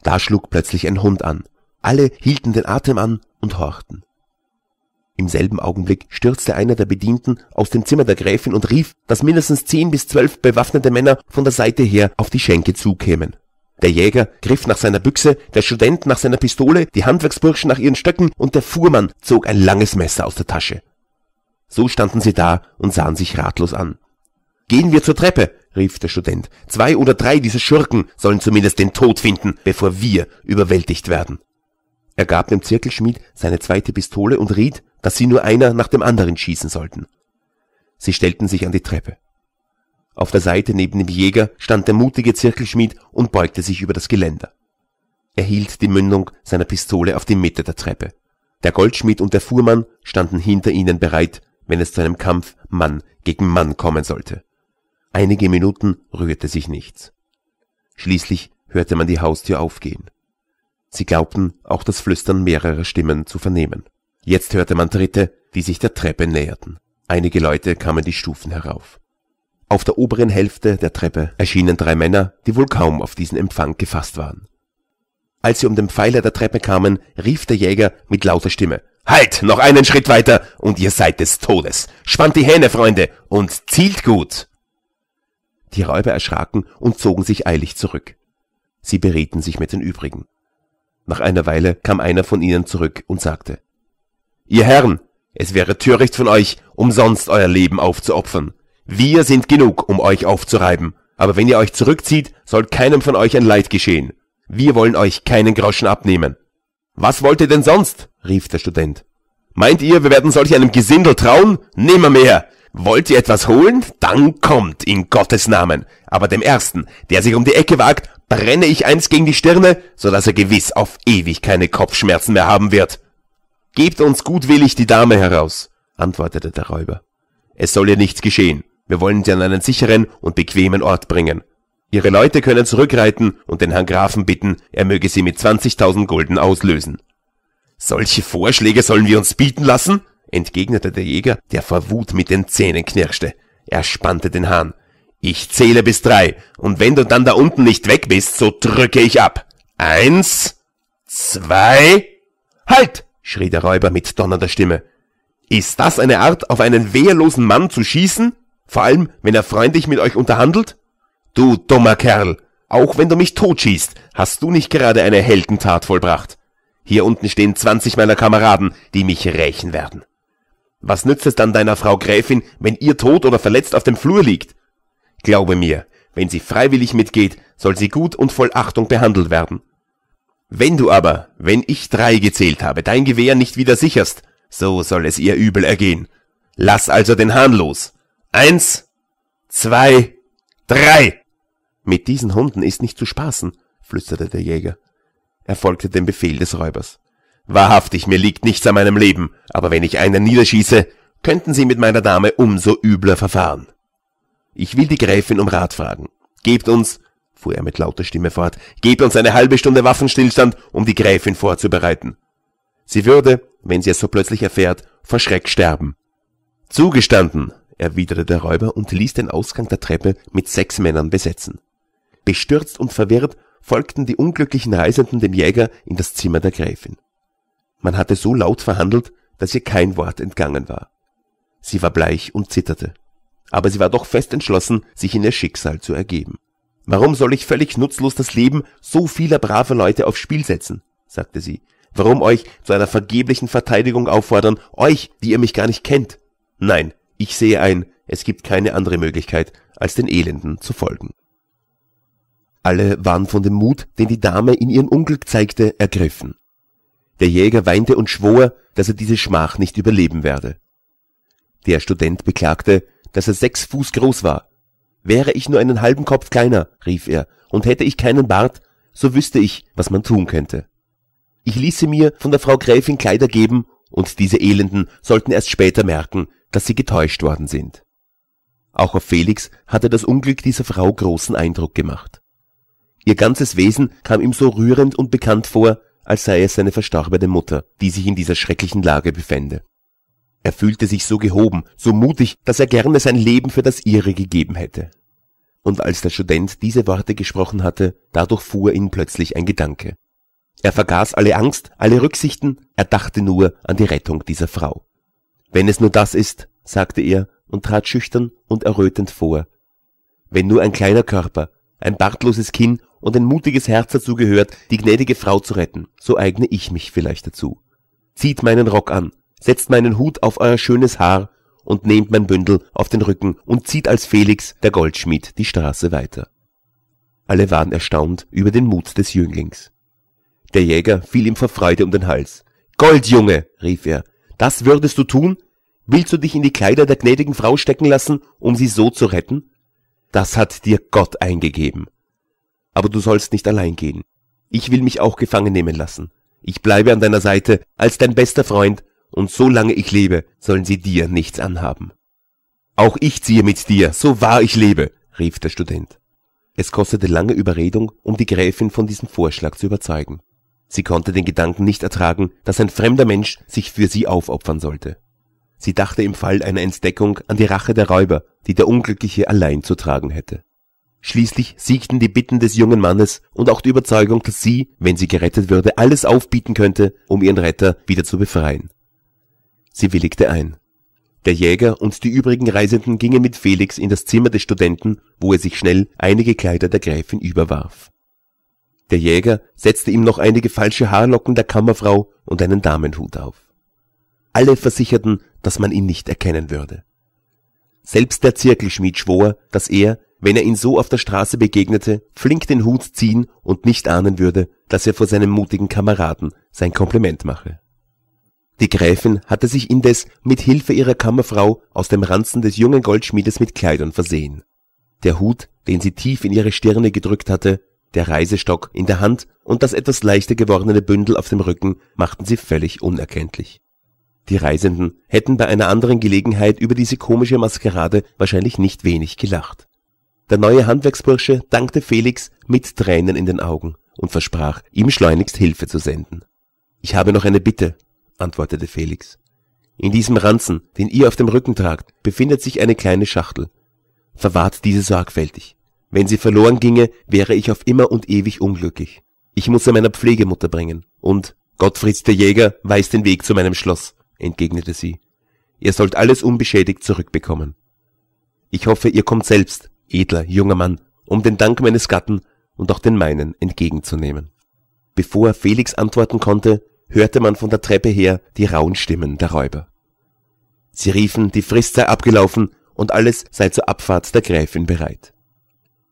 Da schlug plötzlich ein Hund an. Alle hielten den Atem an und horchten. Im selben Augenblick stürzte einer der Bedienten aus dem Zimmer der Gräfin und rief, dass mindestens zehn bis zwölf bewaffnete Männer von der Seite her auf die Schenke zukämen. Der Jäger griff nach seiner Büchse, der Student nach seiner Pistole, die Handwerksburschen nach ihren Stöcken und der Fuhrmann zog ein langes Messer aus der Tasche. So standen sie da und sahen sich ratlos an. Gehen wir zur Treppe, rief der Student. Zwei oder drei dieser Schurken sollen zumindest den Tod finden, bevor wir überwältigt werden. Er gab dem Zirkelschmied seine zweite Pistole und riet, dass sie nur einer nach dem anderen schießen sollten. Sie stellten sich an die Treppe. Auf der Seite neben dem Jäger stand der mutige Zirkelschmied und beugte sich über das Geländer. Er hielt die Mündung seiner Pistole auf die Mitte der Treppe. Der Goldschmied und der Fuhrmann standen hinter ihnen bereit, wenn es zu einem Kampf Mann gegen Mann kommen sollte. Einige Minuten rührte sich nichts. Schließlich hörte man die Haustür aufgehen. Sie glaubten, auch das Flüstern mehrerer Stimmen zu vernehmen. Jetzt hörte man Tritte, die sich der Treppe näherten. Einige Leute kamen die Stufen herauf. Auf der oberen Hälfte der Treppe erschienen drei Männer, die wohl kaum auf diesen Empfang gefasst waren. Als sie um den Pfeiler der Treppe kamen, rief der Jäger mit lauter Stimme Halt, noch einen Schritt weiter, und ihr seid des Todes. Spannt die Hähne, Freunde, und zielt gut. Die Räuber erschraken und zogen sich eilig zurück. Sie berieten sich mit den übrigen. Nach einer Weile kam einer von ihnen zurück und sagte, Ihr Herren, es wäre töricht von euch, umsonst euer Leben aufzuopfern. Wir sind genug, um euch aufzureiben, aber wenn ihr euch zurückzieht, soll keinem von euch ein Leid geschehen. Wir wollen euch keinen Groschen abnehmen. Was wollt ihr denn sonst? rief der Student. Meint ihr, wir werden solch einem Gesindel trauen? Nimmermehr! Wollt ihr etwas holen? Dann kommt, in Gottes Namen. Aber dem Ersten, der sich um die Ecke wagt, brenne ich eins gegen die Stirne, so dass er gewiss auf ewig keine Kopfschmerzen mehr haben wird. Gebt uns gutwillig die Dame heraus, antwortete der Räuber. Es soll ihr nichts geschehen. Wir wollen sie an einen sicheren und bequemen Ort bringen. Ihre Leute können zurückreiten und den Herrn Grafen bitten, er möge sie mit 20.000 Gulden auslösen. Solche Vorschläge sollen wir uns bieten lassen? entgegnete der Jäger, der vor Wut mit den Zähnen knirschte. Er spannte den Hahn, ich zähle bis drei, und wenn du dann da unten nicht weg bist, so drücke ich ab. Eins, zwei... Halt! schrie der Räuber mit donnernder Stimme. Ist das eine Art, auf einen wehrlosen Mann zu schießen? Vor allem, wenn er freundlich mit euch unterhandelt? Du dummer Kerl, auch wenn du mich totschießt, hast du nicht gerade eine Heldentat vollbracht. Hier unten stehen zwanzig meiner Kameraden, die mich rächen werden. Was nützt es dann deiner Frau Gräfin, wenn ihr tot oder verletzt auf dem Flur liegt? Glaube mir, wenn sie freiwillig mitgeht, soll sie gut und voll Achtung behandelt werden. Wenn du aber, wenn ich drei gezählt habe, dein Gewehr nicht wieder sicherst, so soll es ihr übel ergehen. Lass also den Hahn los. Eins, zwei, drei! Mit diesen Hunden ist nicht zu spaßen, flüsterte der Jäger. Er folgte dem Befehl des Räubers. Wahrhaftig, mir liegt nichts an meinem Leben, aber wenn ich einen niederschieße, könnten sie mit meiner Dame umso übler verfahren. Ich will die Gräfin um Rat fragen. Gebt uns, fuhr er mit lauter Stimme fort, gebt uns eine halbe Stunde Waffenstillstand, um die Gräfin vorzubereiten. Sie würde, wenn sie es so plötzlich erfährt, vor Schreck sterben. Zugestanden, erwiderte der Räuber und ließ den Ausgang der Treppe mit sechs Männern besetzen. Bestürzt und verwirrt folgten die unglücklichen Reisenden dem Jäger in das Zimmer der Gräfin. Man hatte so laut verhandelt, dass ihr kein Wort entgangen war. Sie war bleich und zitterte aber sie war doch fest entschlossen, sich in ihr Schicksal zu ergeben. Warum soll ich völlig nutzlos das Leben so vieler braver Leute aufs Spiel setzen? sagte sie. Warum euch zu einer vergeblichen Verteidigung auffordern, euch, die ihr mich gar nicht kennt? Nein, ich sehe ein, es gibt keine andere Möglichkeit, als den Elenden zu folgen. Alle waren von dem Mut, den die Dame in ihrem Unglück zeigte, ergriffen. Der Jäger weinte und schwor, dass er diese Schmach nicht überleben werde. Der Student beklagte, dass er sechs Fuß groß war. Wäre ich nur einen halben Kopf kleiner, rief er, und hätte ich keinen Bart, so wüsste ich, was man tun könnte. Ich ließe mir von der Frau Gräfin Kleider geben, und diese Elenden sollten erst später merken, dass sie getäuscht worden sind. Auch auf Felix hatte das Unglück dieser Frau großen Eindruck gemacht. Ihr ganzes Wesen kam ihm so rührend und bekannt vor, als sei es seine verstorbene Mutter, die sich in dieser schrecklichen Lage befände. Er fühlte sich so gehoben, so mutig, dass er gerne sein Leben für das ihre gegeben hätte. Und als der Student diese Worte gesprochen hatte, dadurch fuhr ihn plötzlich ein Gedanke. Er vergaß alle Angst, alle Rücksichten, er dachte nur an die Rettung dieser Frau. Wenn es nur das ist, sagte er und trat schüchtern und errötend vor. Wenn nur ein kleiner Körper, ein bartloses Kinn und ein mutiges Herz dazu gehört, die gnädige Frau zu retten, so eigne ich mich vielleicht dazu. Zieht meinen Rock an, setzt meinen Hut auf euer schönes Haar und nehmt mein Bündel auf den Rücken und zieht als Felix, der Goldschmied, die Straße weiter. Alle waren erstaunt über den Mut des Jünglings. Der Jäger fiel ihm vor Freude um den Hals. Goldjunge, rief er, das würdest du tun? Willst du dich in die Kleider der gnädigen Frau stecken lassen, um sie so zu retten? Das hat dir Gott eingegeben. Aber du sollst nicht allein gehen. Ich will mich auch gefangen nehmen lassen. Ich bleibe an deiner Seite als dein bester Freund und solange ich lebe, sollen sie dir nichts anhaben. Auch ich ziehe mit dir, so wahr ich lebe, rief der Student. Es kostete lange Überredung, um die Gräfin von diesem Vorschlag zu überzeugen. Sie konnte den Gedanken nicht ertragen, dass ein fremder Mensch sich für sie aufopfern sollte. Sie dachte im Fall einer Entdeckung an die Rache der Räuber, die der Unglückliche allein zu tragen hätte. Schließlich siegten die Bitten des jungen Mannes und auch die Überzeugung, dass sie, wenn sie gerettet würde, alles aufbieten könnte, um ihren Retter wieder zu befreien. Sie willigte ein. Der Jäger und die übrigen Reisenden gingen mit Felix in das Zimmer des Studenten, wo er sich schnell einige Kleider der Gräfin überwarf. Der Jäger setzte ihm noch einige falsche Haarlocken der Kammerfrau und einen Damenhut auf. Alle versicherten, dass man ihn nicht erkennen würde. Selbst der Zirkelschmied schwor, dass er, wenn er ihn so auf der Straße begegnete, flink den Hut ziehen und nicht ahnen würde, dass er vor seinem mutigen Kameraden sein Kompliment mache die Gräfin hatte sich indes mit Hilfe ihrer Kammerfrau aus dem Ranzen des jungen Goldschmiedes mit Kleidern versehen. Der Hut, den sie tief in ihre Stirne gedrückt hatte, der Reisestock in der Hand und das etwas leichter gewordene Bündel auf dem Rücken machten sie völlig unerkenntlich. Die Reisenden hätten bei einer anderen Gelegenheit über diese komische Maskerade wahrscheinlich nicht wenig gelacht. Der neue Handwerksbursche dankte Felix mit Tränen in den Augen und versprach, ihm schleunigst Hilfe zu senden. Ich habe noch eine Bitte, antwortete Felix. In diesem Ranzen, den ihr auf dem Rücken tragt, befindet sich eine kleine Schachtel. Verwahrt diese sorgfältig. Wenn sie verloren ginge, wäre ich auf immer und ewig unglücklich. Ich muss sie meiner Pflegemutter bringen. Und Gottfried der Jäger weiß den Weg zu meinem Schloss, entgegnete sie. Ihr sollt alles unbeschädigt zurückbekommen. Ich hoffe, ihr kommt selbst, edler, junger Mann, um den Dank meines Gatten und auch den meinen entgegenzunehmen. Bevor Felix antworten konnte, hörte man von der Treppe her die rauen Stimmen der Räuber. Sie riefen, die Frist sei abgelaufen und alles sei zur Abfahrt der Gräfin bereit.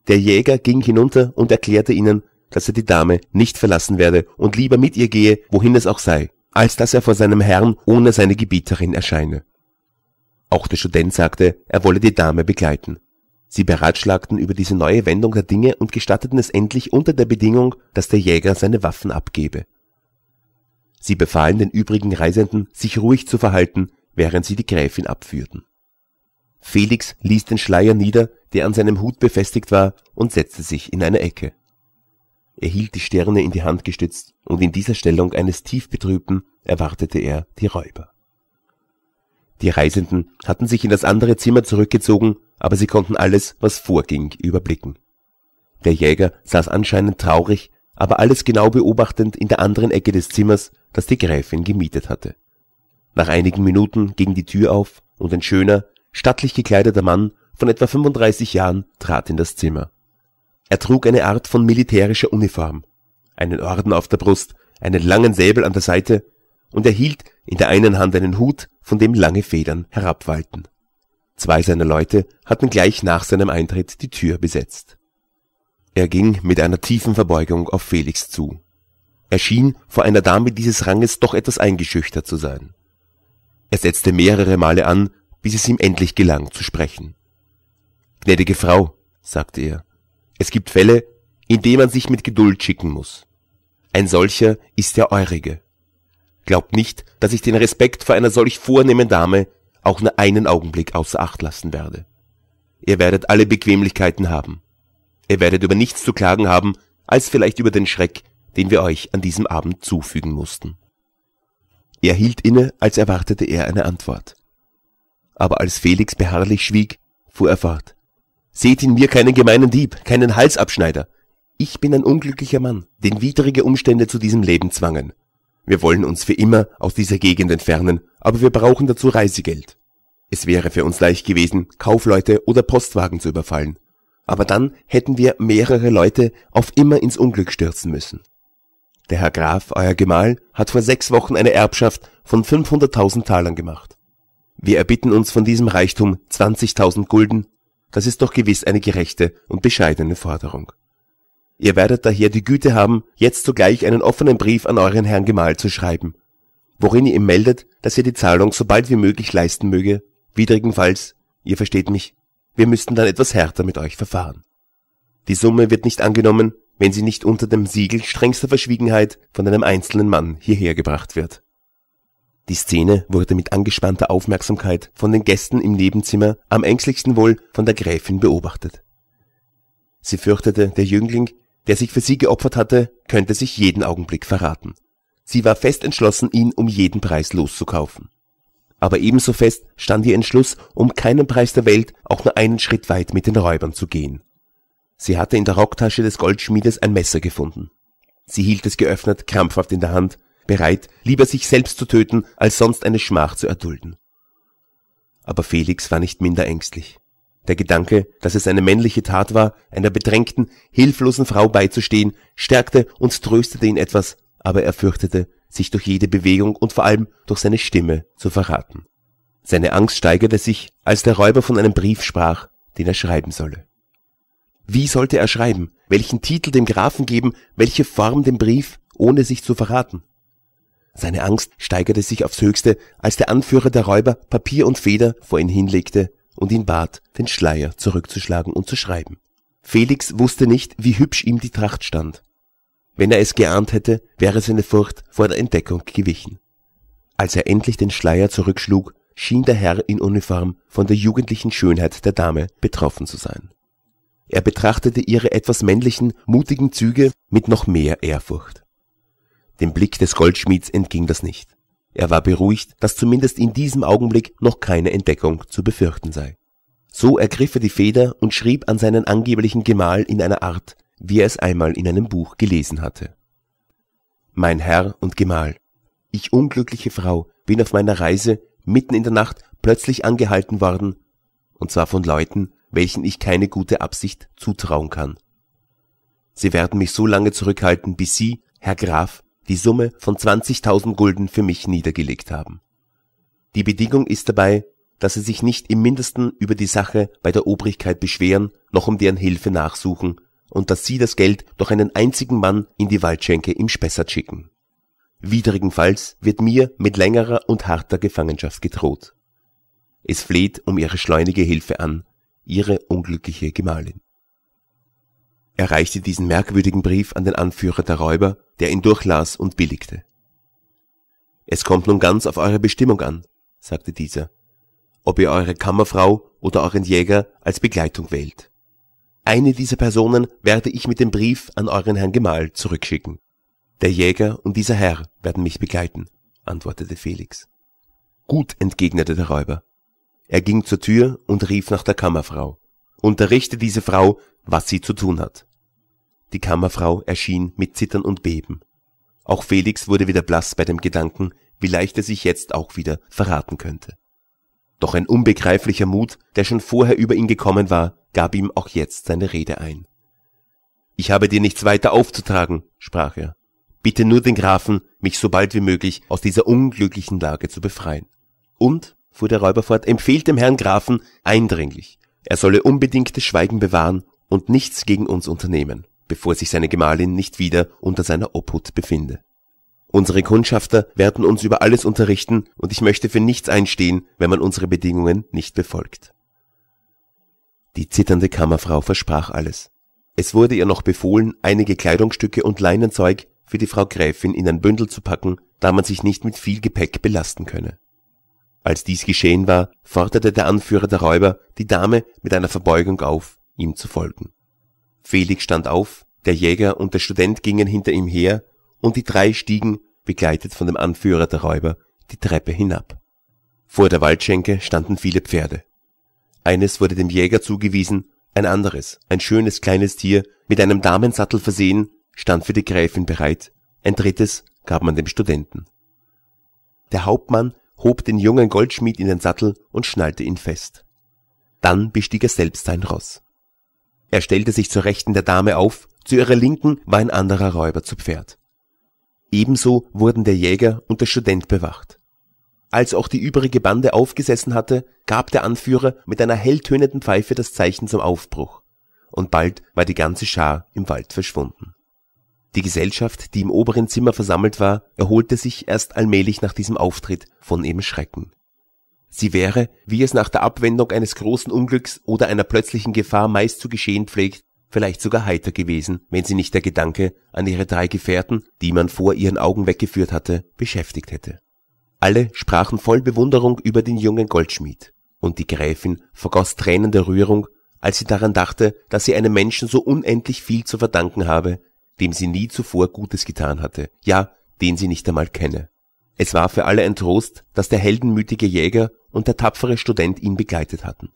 Der Jäger ging hinunter und erklärte ihnen, dass er die Dame nicht verlassen werde und lieber mit ihr gehe, wohin es auch sei, als dass er vor seinem Herrn ohne seine Gebieterin erscheine. Auch der Student sagte, er wolle die Dame begleiten. Sie beratschlagten über diese neue Wendung der Dinge und gestatteten es endlich unter der Bedingung, dass der Jäger seine Waffen abgebe. Sie befahlen den übrigen Reisenden, sich ruhig zu verhalten, während sie die Gräfin abführten. Felix ließ den Schleier nieder, der an seinem Hut befestigt war, und setzte sich in eine Ecke. Er hielt die Stirne in die Hand gestützt, und in dieser Stellung eines tief Betrübten erwartete er die Räuber. Die Reisenden hatten sich in das andere Zimmer zurückgezogen, aber sie konnten alles, was vorging, überblicken. Der Jäger saß anscheinend traurig, aber alles genau beobachtend in der anderen Ecke des Zimmers, das die Gräfin gemietet hatte. Nach einigen Minuten ging die Tür auf und ein schöner, stattlich gekleideter Mann von etwa 35 Jahren trat in das Zimmer. Er trug eine Art von militärischer Uniform, einen Orden auf der Brust, einen langen Säbel an der Seite und er hielt in der einen Hand einen Hut, von dem lange Federn herabwallten. Zwei seiner Leute hatten gleich nach seinem Eintritt die Tür besetzt. Er ging mit einer tiefen Verbeugung auf Felix zu er schien, vor einer Dame dieses Ranges doch etwas eingeschüchtert zu sein. Er setzte mehrere Male an, bis es ihm endlich gelang zu sprechen. Gnädige Frau, sagte er, es gibt Fälle, in denen man sich mit Geduld schicken muss. Ein solcher ist der eurige. Glaubt nicht, dass ich den Respekt vor einer solch vornehmen Dame auch nur einen Augenblick außer Acht lassen werde. Ihr werdet alle Bequemlichkeiten haben. Ihr werdet über nichts zu klagen haben, als vielleicht über den Schreck, den wir euch an diesem Abend zufügen mussten. Er hielt inne, als erwartete er eine Antwort. Aber als Felix beharrlich schwieg, fuhr er fort. Seht in mir keinen gemeinen Dieb, keinen Halsabschneider. Ich bin ein unglücklicher Mann, den widrige Umstände zu diesem Leben zwangen. Wir wollen uns für immer aus dieser Gegend entfernen, aber wir brauchen dazu Reisegeld. Es wäre für uns leicht gewesen, Kaufleute oder Postwagen zu überfallen. Aber dann hätten wir mehrere Leute auf immer ins Unglück stürzen müssen. Der Herr Graf, euer Gemahl, hat vor sechs Wochen eine Erbschaft von 500.000 Talern gemacht. Wir erbitten uns von diesem Reichtum 20.000 Gulden, das ist doch gewiss eine gerechte und bescheidene Forderung. Ihr werdet daher die Güte haben, jetzt sogleich einen offenen Brief an euren Herrn Gemahl zu schreiben, worin ihr ihm meldet, dass ihr die Zahlung so bald wie möglich leisten möge, widrigenfalls, ihr versteht mich, wir müssten dann etwas härter mit euch verfahren. Die Summe wird nicht angenommen, wenn sie nicht unter dem Siegel strengster Verschwiegenheit von einem einzelnen Mann hierher gebracht wird. Die Szene wurde mit angespannter Aufmerksamkeit von den Gästen im Nebenzimmer, am ängstlichsten wohl von der Gräfin beobachtet. Sie fürchtete, der Jüngling, der sich für sie geopfert hatte, könnte sich jeden Augenblick verraten. Sie war fest entschlossen, ihn um jeden Preis loszukaufen. Aber ebenso fest stand ihr Entschluss, um keinen Preis der Welt auch nur einen Schritt weit mit den Räubern zu gehen. Sie hatte in der Rocktasche des Goldschmiedes ein Messer gefunden. Sie hielt es geöffnet, krampfhaft in der Hand, bereit, lieber sich selbst zu töten, als sonst eine Schmach zu erdulden. Aber Felix war nicht minder ängstlich. Der Gedanke, dass es eine männliche Tat war, einer bedrängten, hilflosen Frau beizustehen, stärkte und tröstete ihn etwas, aber er fürchtete, sich durch jede Bewegung und vor allem durch seine Stimme zu verraten. Seine Angst steigerte sich, als der Räuber von einem Brief sprach, den er schreiben solle. Wie sollte er schreiben, welchen Titel dem Grafen geben, welche Form dem Brief, ohne sich zu verraten? Seine Angst steigerte sich aufs höchste, als der Anführer der Räuber Papier und Feder vor ihn hinlegte und ihn bat, den Schleier zurückzuschlagen und zu schreiben. Felix wusste nicht, wie hübsch ihm die Tracht stand. Wenn er es geahnt hätte, wäre seine Furcht vor der Entdeckung gewichen. Als er endlich den Schleier zurückschlug, schien der Herr in Uniform von der jugendlichen Schönheit der Dame betroffen zu sein. Er betrachtete ihre etwas männlichen, mutigen Züge mit noch mehr Ehrfurcht. Dem Blick des Goldschmieds entging das nicht. Er war beruhigt, dass zumindest in diesem Augenblick noch keine Entdeckung zu befürchten sei. So ergriff er die Feder und schrieb an seinen angeblichen Gemahl in einer Art, wie er es einmal in einem Buch gelesen hatte. Mein Herr und Gemahl, ich unglückliche Frau bin auf meiner Reise mitten in der Nacht plötzlich angehalten worden, und zwar von Leuten, welchen ich keine gute Absicht zutrauen kann. Sie werden mich so lange zurückhalten, bis Sie, Herr Graf, die Summe von 20.000 Gulden für mich niedergelegt haben. Die Bedingung ist dabei, dass Sie sich nicht im mindesten über die Sache bei der Obrigkeit beschweren, noch um deren Hilfe nachsuchen und dass Sie das Geld durch einen einzigen Mann in die Waldschenke im Spessart schicken. Widrigenfalls wird mir mit längerer und harter Gefangenschaft gedroht. Es fleht um Ihre schleunige Hilfe an, ihre unglückliche Gemahlin. Er reichte diesen merkwürdigen Brief an den Anführer der Räuber, der ihn durchlas und billigte. Es kommt nun ganz auf eure Bestimmung an, sagte dieser, ob ihr eure Kammerfrau oder euren Jäger als Begleitung wählt. Eine dieser Personen werde ich mit dem Brief an euren Herrn Gemahl zurückschicken. Der Jäger und dieser Herr werden mich begleiten, antwortete Felix. Gut, entgegnete der Räuber. Er ging zur Tür und rief nach der Kammerfrau. Unterrichte diese Frau, was sie zu tun hat. Die Kammerfrau erschien mit Zittern und Beben. Auch Felix wurde wieder blass bei dem Gedanken, wie leicht er sich jetzt auch wieder verraten könnte. Doch ein unbegreiflicher Mut, der schon vorher über ihn gekommen war, gab ihm auch jetzt seine Rede ein. Ich habe dir nichts weiter aufzutragen, sprach er. Bitte nur den Grafen, mich so bald wie möglich aus dieser unglücklichen Lage zu befreien. Und fuhr der Räuber fort, empfiehlt dem Herrn Grafen eindringlich, er solle unbedingtes Schweigen bewahren und nichts gegen uns unternehmen, bevor sich seine Gemahlin nicht wieder unter seiner Obhut befinde. Unsere Kundschafter werden uns über alles unterrichten und ich möchte für nichts einstehen, wenn man unsere Bedingungen nicht befolgt. Die zitternde Kammerfrau versprach alles. Es wurde ihr noch befohlen, einige Kleidungsstücke und Leinenzeug für die Frau Gräfin in ein Bündel zu packen, da man sich nicht mit viel Gepäck belasten könne. Als dies geschehen war, forderte der Anführer der Räuber die Dame mit einer Verbeugung auf, ihm zu folgen. Felix stand auf, der Jäger und der Student gingen hinter ihm her, und die drei stiegen, begleitet von dem Anführer der Räuber, die Treppe hinab. Vor der Waldschenke standen viele Pferde. Eines wurde dem Jäger zugewiesen, ein anderes, ein schönes kleines Tier, mit einem Damensattel versehen, stand für die Gräfin bereit, ein drittes gab man dem Studenten. Der Hauptmann hob den jungen Goldschmied in den Sattel und schnallte ihn fest. Dann bestieg er selbst sein Ross. Er stellte sich zur Rechten der Dame auf, zu ihrer Linken war ein anderer Räuber zu Pferd. Ebenso wurden der Jäger und der Student bewacht. Als auch die übrige Bande aufgesessen hatte, gab der Anführer mit einer helltönenden Pfeife das Zeichen zum Aufbruch, und bald war die ganze Schar im Wald verschwunden. Die Gesellschaft, die im oberen Zimmer versammelt war, erholte sich erst allmählich nach diesem Auftritt von ihrem Schrecken. Sie wäre, wie es nach der Abwendung eines großen Unglücks oder einer plötzlichen Gefahr meist zu geschehen pflegt, vielleicht sogar heiter gewesen, wenn sie nicht der Gedanke an ihre drei Gefährten, die man vor ihren Augen weggeführt hatte, beschäftigt hätte. Alle sprachen voll Bewunderung über den jungen Goldschmied, und die Gräfin vergoss Tränen der Rührung, als sie daran dachte, dass sie einem Menschen so unendlich viel zu verdanken habe, dem sie nie zuvor Gutes getan hatte, ja, den sie nicht einmal kenne. Es war für alle ein Trost, dass der heldenmütige Jäger und der tapfere Student ihn begleitet hatten.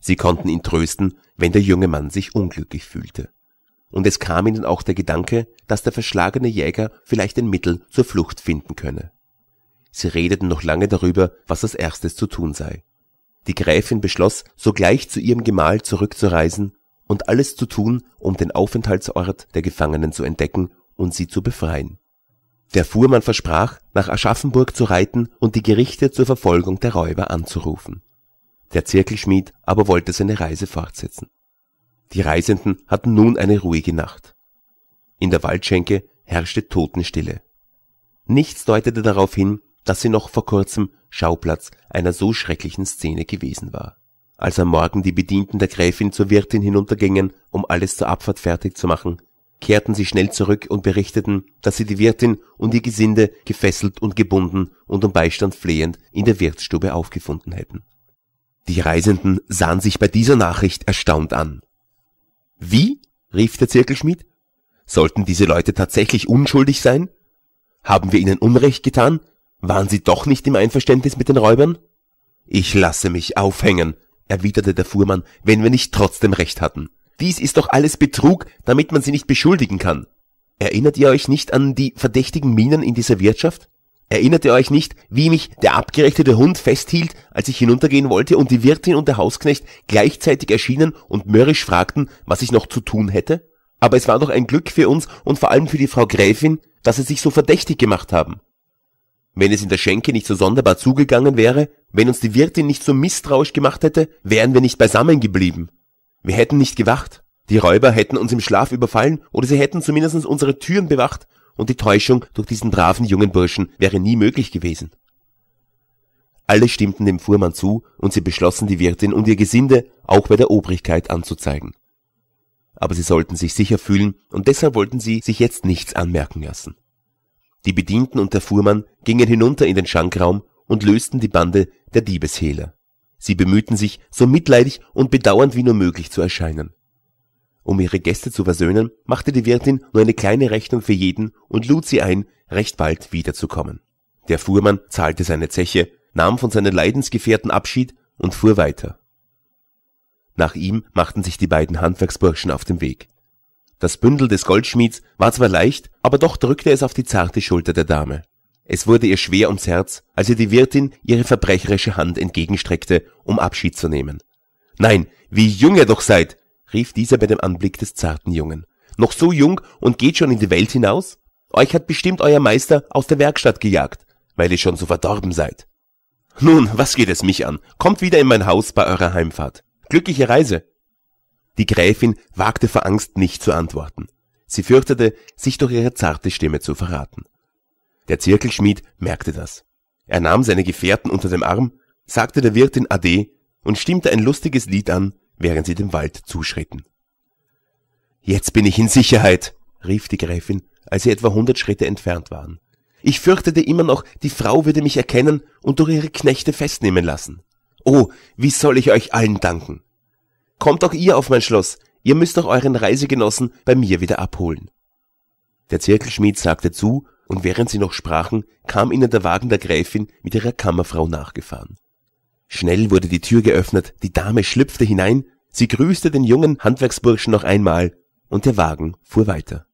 Sie konnten ihn trösten, wenn der junge Mann sich unglücklich fühlte. Und es kam ihnen auch der Gedanke, dass der verschlagene Jäger vielleicht ein Mittel zur Flucht finden könne. Sie redeten noch lange darüber, was als erstes zu tun sei. Die Gräfin beschloss, sogleich zu ihrem Gemahl zurückzureisen und alles zu tun, um den Aufenthaltsort der Gefangenen zu entdecken und sie zu befreien. Der Fuhrmann versprach, nach Aschaffenburg zu reiten und die Gerichte zur Verfolgung der Räuber anzurufen. Der Zirkelschmied aber wollte seine Reise fortsetzen. Die Reisenden hatten nun eine ruhige Nacht. In der Waldschenke herrschte Totenstille. Nichts deutete darauf hin, dass sie noch vor kurzem Schauplatz einer so schrecklichen Szene gewesen war. Als am Morgen die Bedienten der Gräfin zur Wirtin hinuntergingen, um alles zur Abfahrt fertig zu machen, kehrten sie schnell zurück und berichteten, dass sie die Wirtin und ihr Gesinde gefesselt und gebunden und um Beistand flehend in der Wirtsstube aufgefunden hätten. Die Reisenden sahen sich bei dieser Nachricht erstaunt an. Wie? rief der Zirkelschmied. Sollten diese Leute tatsächlich unschuldig sein? Haben wir ihnen Unrecht getan? Waren sie doch nicht im Einverständnis mit den Räubern? Ich lasse mich aufhängen, erwiderte der Fuhrmann, wenn wir nicht trotzdem recht hatten. Dies ist doch alles Betrug, damit man sie nicht beschuldigen kann. Erinnert ihr euch nicht an die verdächtigen Minen in dieser Wirtschaft? Erinnert ihr euch nicht, wie mich der abgerechtete Hund festhielt, als ich hinuntergehen wollte und die Wirtin und der Hausknecht gleichzeitig erschienen und mürrisch fragten, was ich noch zu tun hätte? Aber es war doch ein Glück für uns und vor allem für die Frau Gräfin, dass sie sich so verdächtig gemacht haben. Wenn es in der Schenke nicht so sonderbar zugegangen wäre, wenn uns die Wirtin nicht so misstrauisch gemacht hätte, wären wir nicht beisammen geblieben. Wir hätten nicht gewacht. Die Räuber hätten uns im Schlaf überfallen oder sie hätten zumindest unsere Türen bewacht und die Täuschung durch diesen braven jungen Burschen wäre nie möglich gewesen. Alle stimmten dem Fuhrmann zu und sie beschlossen, die Wirtin und ihr Gesinde auch bei der Obrigkeit anzuzeigen. Aber sie sollten sich sicher fühlen und deshalb wollten sie sich jetzt nichts anmerken lassen. Die Bedienten und der Fuhrmann gingen hinunter in den Schankraum und lösten die Bande der Diebeshehler. Sie bemühten sich, so mitleidig und bedauernd wie nur möglich zu erscheinen. Um ihre Gäste zu versöhnen, machte die Wirtin nur eine kleine Rechnung für jeden und lud sie ein, recht bald wiederzukommen. Der Fuhrmann zahlte seine Zeche, nahm von seinen Leidensgefährten Abschied und fuhr weiter. Nach ihm machten sich die beiden Handwerksburschen auf den Weg. Das Bündel des Goldschmieds war zwar leicht, aber doch drückte es auf die zarte Schulter der Dame. Es wurde ihr schwer ums Herz, als ihr die Wirtin ihre verbrecherische Hand entgegenstreckte, um Abschied zu nehmen. Nein, wie jung ihr doch seid, rief dieser bei dem Anblick des zarten Jungen. Noch so jung und geht schon in die Welt hinaus? Euch hat bestimmt euer Meister aus der Werkstatt gejagt, weil ihr schon so verdorben seid. Nun, was geht es mich an? Kommt wieder in mein Haus bei eurer Heimfahrt. Glückliche Reise. Die Gräfin wagte vor Angst nicht zu antworten. Sie fürchtete, sich durch ihre zarte Stimme zu verraten. Der Zirkelschmied merkte das. Er nahm seine Gefährten unter dem Arm, sagte der Wirtin Ade und stimmte ein lustiges Lied an, während sie dem Wald zuschritten. Jetzt bin ich in Sicherheit, rief die Gräfin, als sie etwa hundert Schritte entfernt waren. Ich fürchtete immer noch, die Frau würde mich erkennen und durch ihre Knechte festnehmen lassen. Oh, wie soll ich euch allen danken? Kommt auch ihr auf mein Schloss, ihr müsst auch euren Reisegenossen bei mir wieder abholen. Der Zirkelschmied sagte zu und während sie noch sprachen, kam ihnen der Wagen der Gräfin mit ihrer Kammerfrau nachgefahren. Schnell wurde die Tür geöffnet, die Dame schlüpfte hinein, sie grüßte den jungen Handwerksburschen noch einmal, und der Wagen fuhr weiter.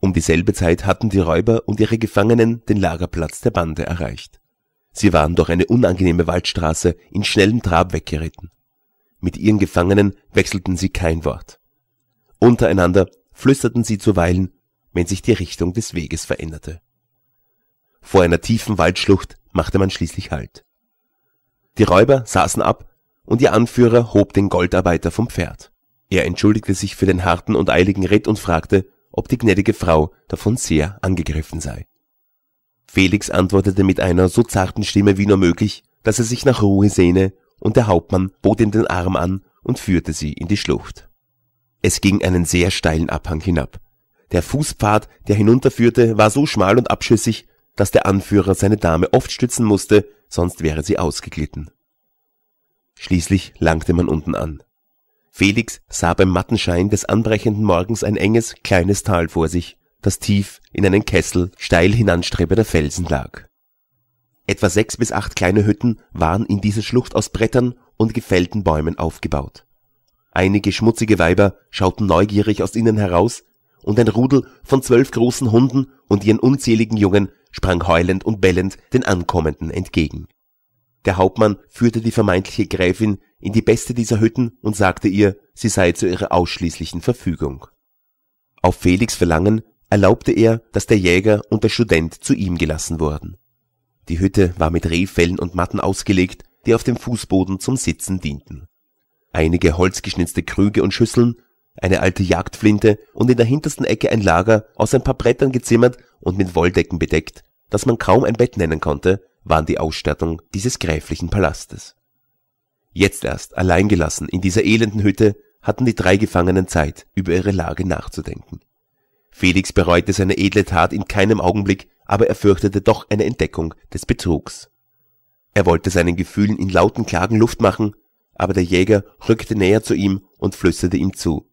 Um dieselbe Zeit hatten die Räuber und ihre Gefangenen den Lagerplatz der Bande erreicht. Sie waren durch eine unangenehme Waldstraße in schnellem Trab weggeritten. Mit ihren Gefangenen wechselten sie kein Wort. Untereinander flüsterten sie zuweilen wenn sich die Richtung des Weges veränderte. Vor einer tiefen Waldschlucht machte man schließlich Halt. Die Räuber saßen ab und ihr Anführer hob den Goldarbeiter vom Pferd. Er entschuldigte sich für den harten und eiligen Ritt und fragte, ob die gnädige Frau davon sehr angegriffen sei. Felix antwortete mit einer so zarten Stimme wie nur möglich, dass er sich nach Ruhe sehne, und der Hauptmann bot ihm den Arm an und führte sie in die Schlucht. Es ging einen sehr steilen Abhang hinab, der Fußpfad, der hinunterführte, war so schmal und abschüssig, dass der Anführer seine Dame oft stützen musste, sonst wäre sie ausgeglitten. Schließlich langte man unten an. Felix sah beim matten Schein des anbrechenden Morgens ein enges, kleines Tal vor sich, das tief in einen Kessel steil hinanstrebender Felsen lag. Etwa sechs bis acht kleine Hütten waren in dieser Schlucht aus Brettern und gefällten Bäumen aufgebaut. Einige schmutzige Weiber schauten neugierig aus ihnen heraus und ein Rudel von zwölf großen Hunden und ihren unzähligen Jungen sprang heulend und bellend den Ankommenden entgegen. Der Hauptmann führte die vermeintliche Gräfin in die beste dieser Hütten und sagte ihr, sie sei zu ihrer ausschließlichen Verfügung. Auf Felix Verlangen erlaubte er, dass der Jäger und der Student zu ihm gelassen wurden. Die Hütte war mit Rehfellen und Matten ausgelegt, die auf dem Fußboden zum Sitzen dienten. Einige holzgeschnitzte Krüge und Schüsseln eine alte Jagdflinte und in der hintersten Ecke ein Lager, aus ein paar Brettern gezimmert und mit Wolldecken bedeckt, das man kaum ein Bett nennen konnte, waren die Ausstattung dieses gräflichen Palastes. Jetzt erst, allein gelassen in dieser elenden Hütte, hatten die drei Gefangenen Zeit, über ihre Lage nachzudenken. Felix bereute seine edle Tat in keinem Augenblick, aber er fürchtete doch eine Entdeckung des Betrugs. Er wollte seinen Gefühlen in lauten Klagen Luft machen, aber der Jäger rückte näher zu ihm und flüsterte ihm zu,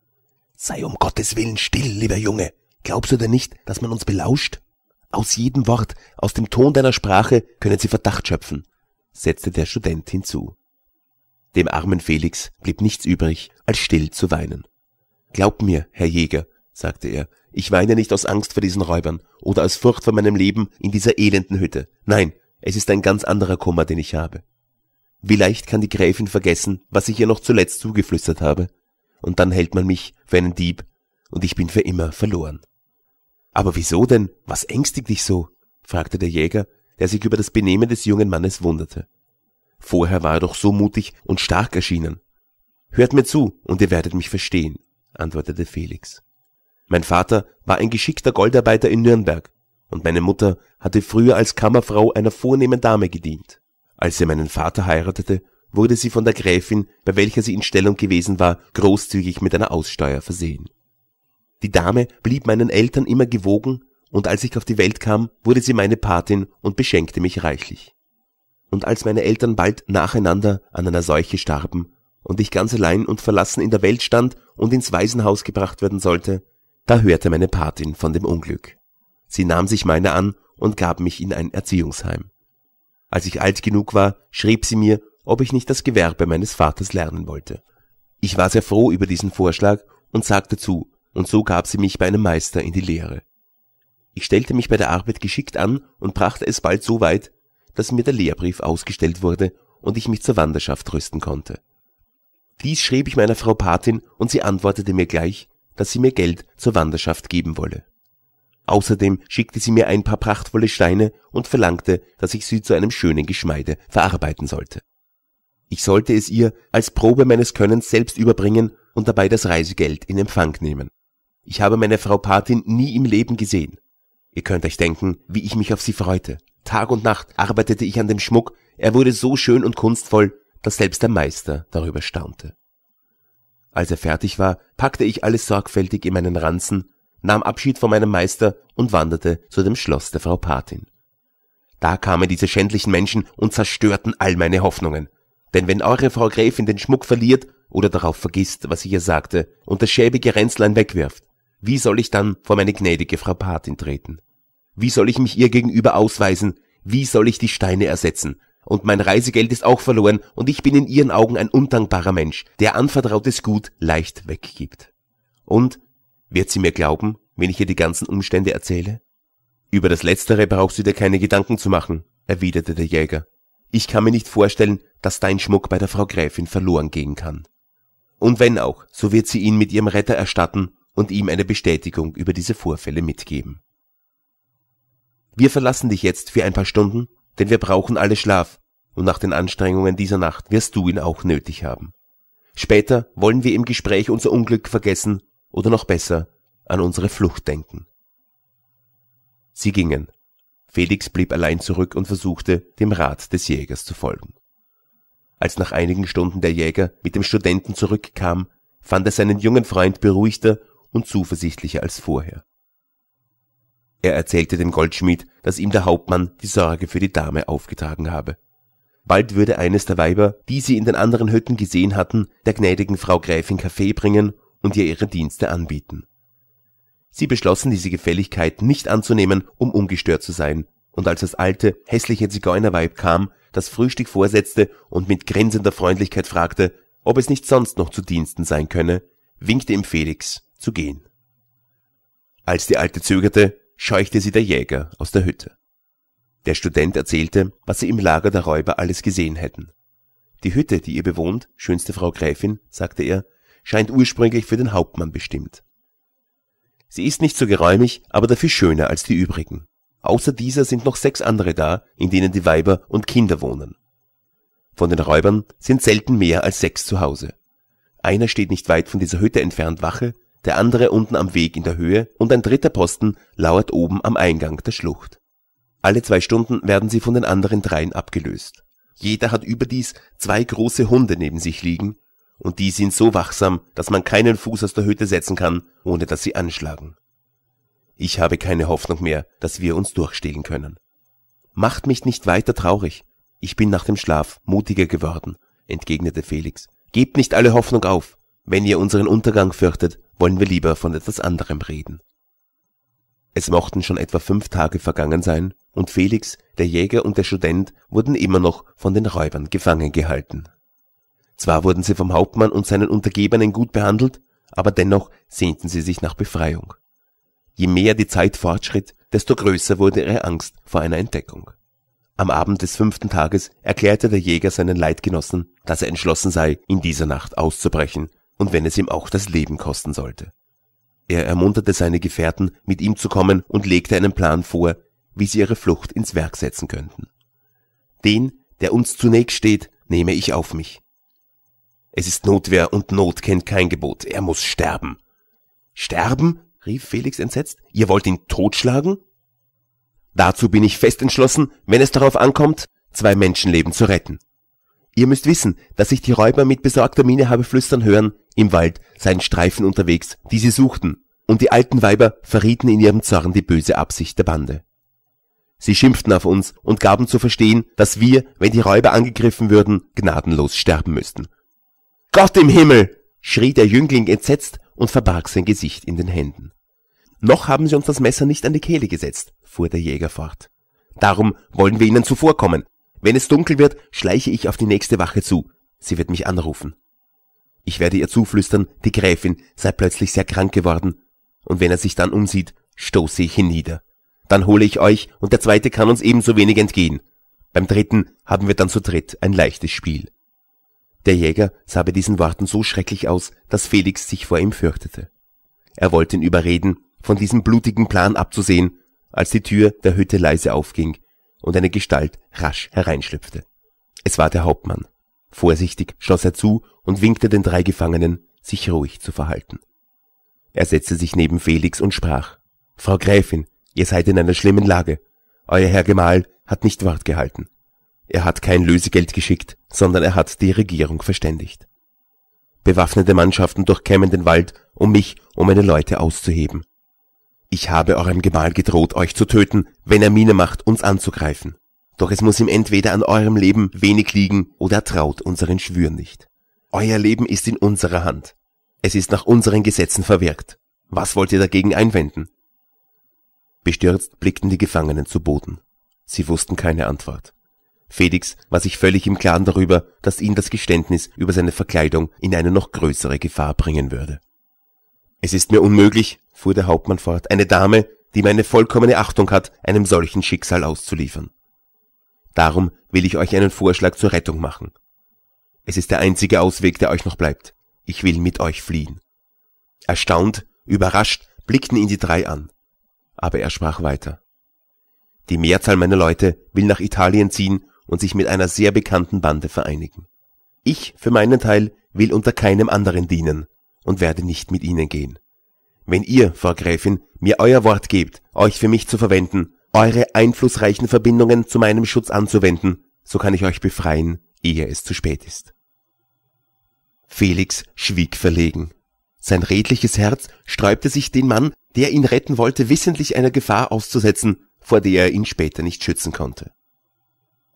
Sei um Gottes Willen still, lieber Junge. Glaubst du denn nicht, dass man uns belauscht? Aus jedem Wort, aus dem Ton deiner Sprache können sie Verdacht schöpfen, setzte der Student hinzu. Dem armen Felix blieb nichts übrig, als still zu weinen. Glaub mir, Herr Jäger, sagte er, ich weine nicht aus Angst vor diesen Räubern oder aus Furcht vor meinem Leben in dieser elenden Hütte. Nein, es ist ein ganz anderer Kummer, den ich habe. Wie leicht kann die Gräfin vergessen, was ich ihr noch zuletzt zugeflüstert habe, und dann hält man mich für einen Dieb und ich bin für immer verloren. Aber wieso denn? Was ängstigt dich so? fragte der Jäger, der sich über das Benehmen des jungen Mannes wunderte. Vorher war er doch so mutig und stark erschienen. Hört mir zu, und ihr werdet mich verstehen, antwortete Felix. Mein Vater war ein geschickter Goldarbeiter in Nürnberg, und meine Mutter hatte früher als Kammerfrau einer vornehmen Dame gedient. Als sie meinen Vater heiratete, wurde sie von der Gräfin, bei welcher sie in Stellung gewesen war, großzügig mit einer Aussteuer versehen. Die Dame blieb meinen Eltern immer gewogen, und als ich auf die Welt kam, wurde sie meine Patin und beschenkte mich reichlich. Und als meine Eltern bald nacheinander an einer Seuche starben und ich ganz allein und verlassen in der Welt stand und ins Waisenhaus gebracht werden sollte, da hörte meine Patin von dem Unglück. Sie nahm sich meine an und gab mich in ein Erziehungsheim. Als ich alt genug war, schrieb sie mir ob ich nicht das Gewerbe meines Vaters lernen wollte. Ich war sehr froh über diesen Vorschlag und sagte zu, und so gab sie mich bei einem Meister in die Lehre. Ich stellte mich bei der Arbeit geschickt an und brachte es bald so weit, dass mir der Lehrbrief ausgestellt wurde und ich mich zur Wanderschaft rüsten konnte. Dies schrieb ich meiner Frau Patin und sie antwortete mir gleich, dass sie mir Geld zur Wanderschaft geben wolle. Außerdem schickte sie mir ein paar prachtvolle Steine und verlangte, dass ich sie zu einem schönen Geschmeide verarbeiten sollte. Ich sollte es ihr als Probe meines Könnens selbst überbringen und dabei das Reisegeld in Empfang nehmen. Ich habe meine Frau Patin nie im Leben gesehen. Ihr könnt euch denken, wie ich mich auf sie freute. Tag und Nacht arbeitete ich an dem Schmuck, er wurde so schön und kunstvoll, dass selbst der Meister darüber staunte. Als er fertig war, packte ich alles sorgfältig in meinen Ranzen, nahm Abschied von meinem Meister und wanderte zu dem Schloss der Frau Patin. Da kamen diese schändlichen Menschen und zerstörten all meine Hoffnungen. Denn wenn eure Frau Gräfin den Schmuck verliert oder darauf vergisst, was ich ihr sagte, und das schäbige Ränzlein wegwirft, wie soll ich dann vor meine gnädige Frau Patin treten? Wie soll ich mich ihr gegenüber ausweisen? Wie soll ich die Steine ersetzen? Und mein Reisegeld ist auch verloren und ich bin in ihren Augen ein undankbarer Mensch, der anvertrautes Gut leicht weggibt. Und wird sie mir glauben, wenn ich ihr die ganzen Umstände erzähle? Über das Letztere brauchst du dir keine Gedanken zu machen, erwiderte der Jäger. Ich kann mir nicht vorstellen, dass dein Schmuck bei der Frau Gräfin verloren gehen kann. Und wenn auch, so wird sie ihn mit ihrem Retter erstatten und ihm eine Bestätigung über diese Vorfälle mitgeben. Wir verlassen dich jetzt für ein paar Stunden, denn wir brauchen alle Schlaf, und nach den Anstrengungen dieser Nacht wirst du ihn auch nötig haben. Später wollen wir im Gespräch unser Unglück vergessen oder noch besser an unsere Flucht denken. Sie gingen, Felix blieb allein zurück und versuchte, dem Rat des Jägers zu folgen. Als nach einigen Stunden der Jäger mit dem Studenten zurückkam, fand er seinen jungen Freund beruhigter und zuversichtlicher als vorher. Er erzählte dem Goldschmied, dass ihm der Hauptmann die Sorge für die Dame aufgetragen habe. Bald würde eines der Weiber, die sie in den anderen Hütten gesehen hatten, der gnädigen Frau Gräfin Kaffee bringen und ihr ihre Dienste anbieten. Sie beschlossen, diese Gefälligkeit nicht anzunehmen, um ungestört zu sein, und als das alte, hässliche Zigeunerweib kam, das Frühstück vorsetzte und mit grinsender Freundlichkeit fragte, ob es nicht sonst noch zu Diensten sein könne, winkte ihm Felix zu gehen. Als die Alte zögerte, scheuchte sie der Jäger aus der Hütte. Der Student erzählte, was sie im Lager der Räuber alles gesehen hätten. Die Hütte, die ihr bewohnt, schönste Frau Gräfin, sagte er, scheint ursprünglich für den Hauptmann bestimmt. Sie ist nicht so geräumig, aber dafür schöner als die übrigen. Außer dieser sind noch sechs andere da, in denen die Weiber und Kinder wohnen. Von den Räubern sind selten mehr als sechs zu Hause. Einer steht nicht weit von dieser Hütte entfernt Wache, der andere unten am Weg in der Höhe und ein dritter Posten lauert oben am Eingang der Schlucht. Alle zwei Stunden werden sie von den anderen dreien abgelöst. Jeder hat überdies zwei große Hunde neben sich liegen, und die sind so wachsam, dass man keinen Fuß aus der Hütte setzen kann, ohne dass sie anschlagen. Ich habe keine Hoffnung mehr, dass wir uns durchstehlen können. Macht mich nicht weiter traurig. Ich bin nach dem Schlaf mutiger geworden, entgegnete Felix. Gebt nicht alle Hoffnung auf. Wenn ihr unseren Untergang fürchtet, wollen wir lieber von etwas anderem reden. Es mochten schon etwa fünf Tage vergangen sein, und Felix, der Jäger und der Student wurden immer noch von den Räubern gefangen gehalten. Zwar wurden sie vom Hauptmann und seinen Untergebenen gut behandelt, aber dennoch sehnten sie sich nach Befreiung. Je mehr die Zeit fortschritt, desto größer wurde ihre Angst vor einer Entdeckung. Am Abend des fünften Tages erklärte der Jäger seinen Leitgenossen, dass er entschlossen sei, in dieser Nacht auszubrechen und wenn es ihm auch das Leben kosten sollte. Er ermunterte seine Gefährten, mit ihm zu kommen und legte einen Plan vor, wie sie ihre Flucht ins Werk setzen könnten. Den, der uns zunächst steht, nehme ich auf mich, es ist Notwehr und Not kennt kein Gebot. Er muss sterben. Sterben? rief Felix entsetzt. Ihr wollt ihn totschlagen? Dazu bin ich fest entschlossen, wenn es darauf ankommt, zwei Menschenleben zu retten. Ihr müsst wissen, dass ich die Räuber mit besorgter Miene habe flüstern hören, im Wald seien Streifen unterwegs, die sie suchten, und die alten Weiber verrieten in ihrem Zorn die böse Absicht der Bande. Sie schimpften auf uns und gaben zu verstehen, dass wir, wenn die Räuber angegriffen würden, gnadenlos sterben müssten. Gott im Himmel! schrie der Jüngling entsetzt und verbarg sein Gesicht in den Händen. Noch haben sie uns das Messer nicht an die Kehle gesetzt, fuhr der Jäger fort. Darum wollen wir ihnen zuvorkommen. Wenn es dunkel wird, schleiche ich auf die nächste Wache zu. Sie wird mich anrufen. Ich werde ihr zuflüstern, die Gräfin sei plötzlich sehr krank geworden, und wenn er sich dann umsieht, stoße ich ihn nieder. Dann hole ich euch, und der zweite kann uns ebenso wenig entgehen. Beim dritten haben wir dann zu dritt ein leichtes Spiel. Der Jäger sah bei diesen Worten so schrecklich aus, dass Felix sich vor ihm fürchtete. Er wollte ihn überreden, von diesem blutigen Plan abzusehen, als die Tür der Hütte leise aufging und eine Gestalt rasch hereinschlüpfte. Es war der Hauptmann. Vorsichtig schloss er zu und winkte den drei Gefangenen, sich ruhig zu verhalten. Er setzte sich neben Felix und sprach Frau Gräfin, ihr seid in einer schlimmen Lage. Euer Herr Gemahl hat nicht Wort gehalten. Er hat kein Lösegeld geschickt, sondern er hat die Regierung verständigt. Bewaffnete Mannschaften durchkämmen den Wald, um mich, um meine Leute auszuheben. Ich habe eurem Gemahl gedroht, euch zu töten, wenn er Miene macht, uns anzugreifen. Doch es muss ihm entweder an eurem Leben wenig liegen oder er traut unseren Schwüren nicht. Euer Leben ist in unserer Hand. Es ist nach unseren Gesetzen verwirkt. Was wollt ihr dagegen einwenden? Bestürzt blickten die Gefangenen zu Boden. Sie wussten keine Antwort. Felix war sich völlig im Klaren darüber, dass ihn das Geständnis über seine Verkleidung in eine noch größere Gefahr bringen würde. Es ist mir unmöglich, fuhr der Hauptmann fort, eine Dame, die meine vollkommene Achtung hat, einem solchen Schicksal auszuliefern. Darum will ich euch einen Vorschlag zur Rettung machen. Es ist der einzige Ausweg, der euch noch bleibt. Ich will mit euch fliehen. Erstaunt, überrascht, blickten ihn die drei an. Aber er sprach weiter. Die Mehrzahl meiner Leute will nach Italien ziehen und sich mit einer sehr bekannten Bande vereinigen. Ich für meinen Teil will unter keinem anderen dienen und werde nicht mit ihnen gehen. Wenn ihr, Frau Gräfin, mir euer Wort gebt, euch für mich zu verwenden, eure einflussreichen Verbindungen zu meinem Schutz anzuwenden, so kann ich euch befreien, ehe es zu spät ist. Felix schwieg verlegen. Sein redliches Herz sträubte sich den Mann, der ihn retten wollte, wissentlich einer Gefahr auszusetzen, vor der er ihn später nicht schützen konnte.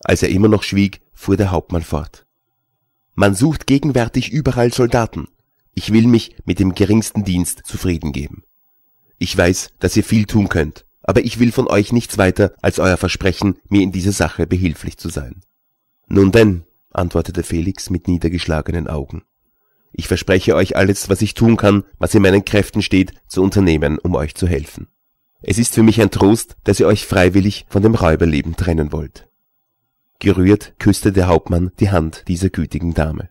Als er immer noch schwieg, fuhr der Hauptmann fort. Man sucht gegenwärtig überall Soldaten. Ich will mich mit dem geringsten Dienst zufrieden geben. Ich weiß, dass ihr viel tun könnt, aber ich will von euch nichts weiter als euer Versprechen, mir in dieser Sache behilflich zu sein. Nun denn, antwortete Felix mit niedergeschlagenen Augen. Ich verspreche euch alles, was ich tun kann, was in meinen Kräften steht, zu unternehmen, um euch zu helfen. Es ist für mich ein Trost, dass ihr euch freiwillig von dem Räuberleben trennen wollt. Gerührt küsste der Hauptmann die Hand dieser gütigen Dame.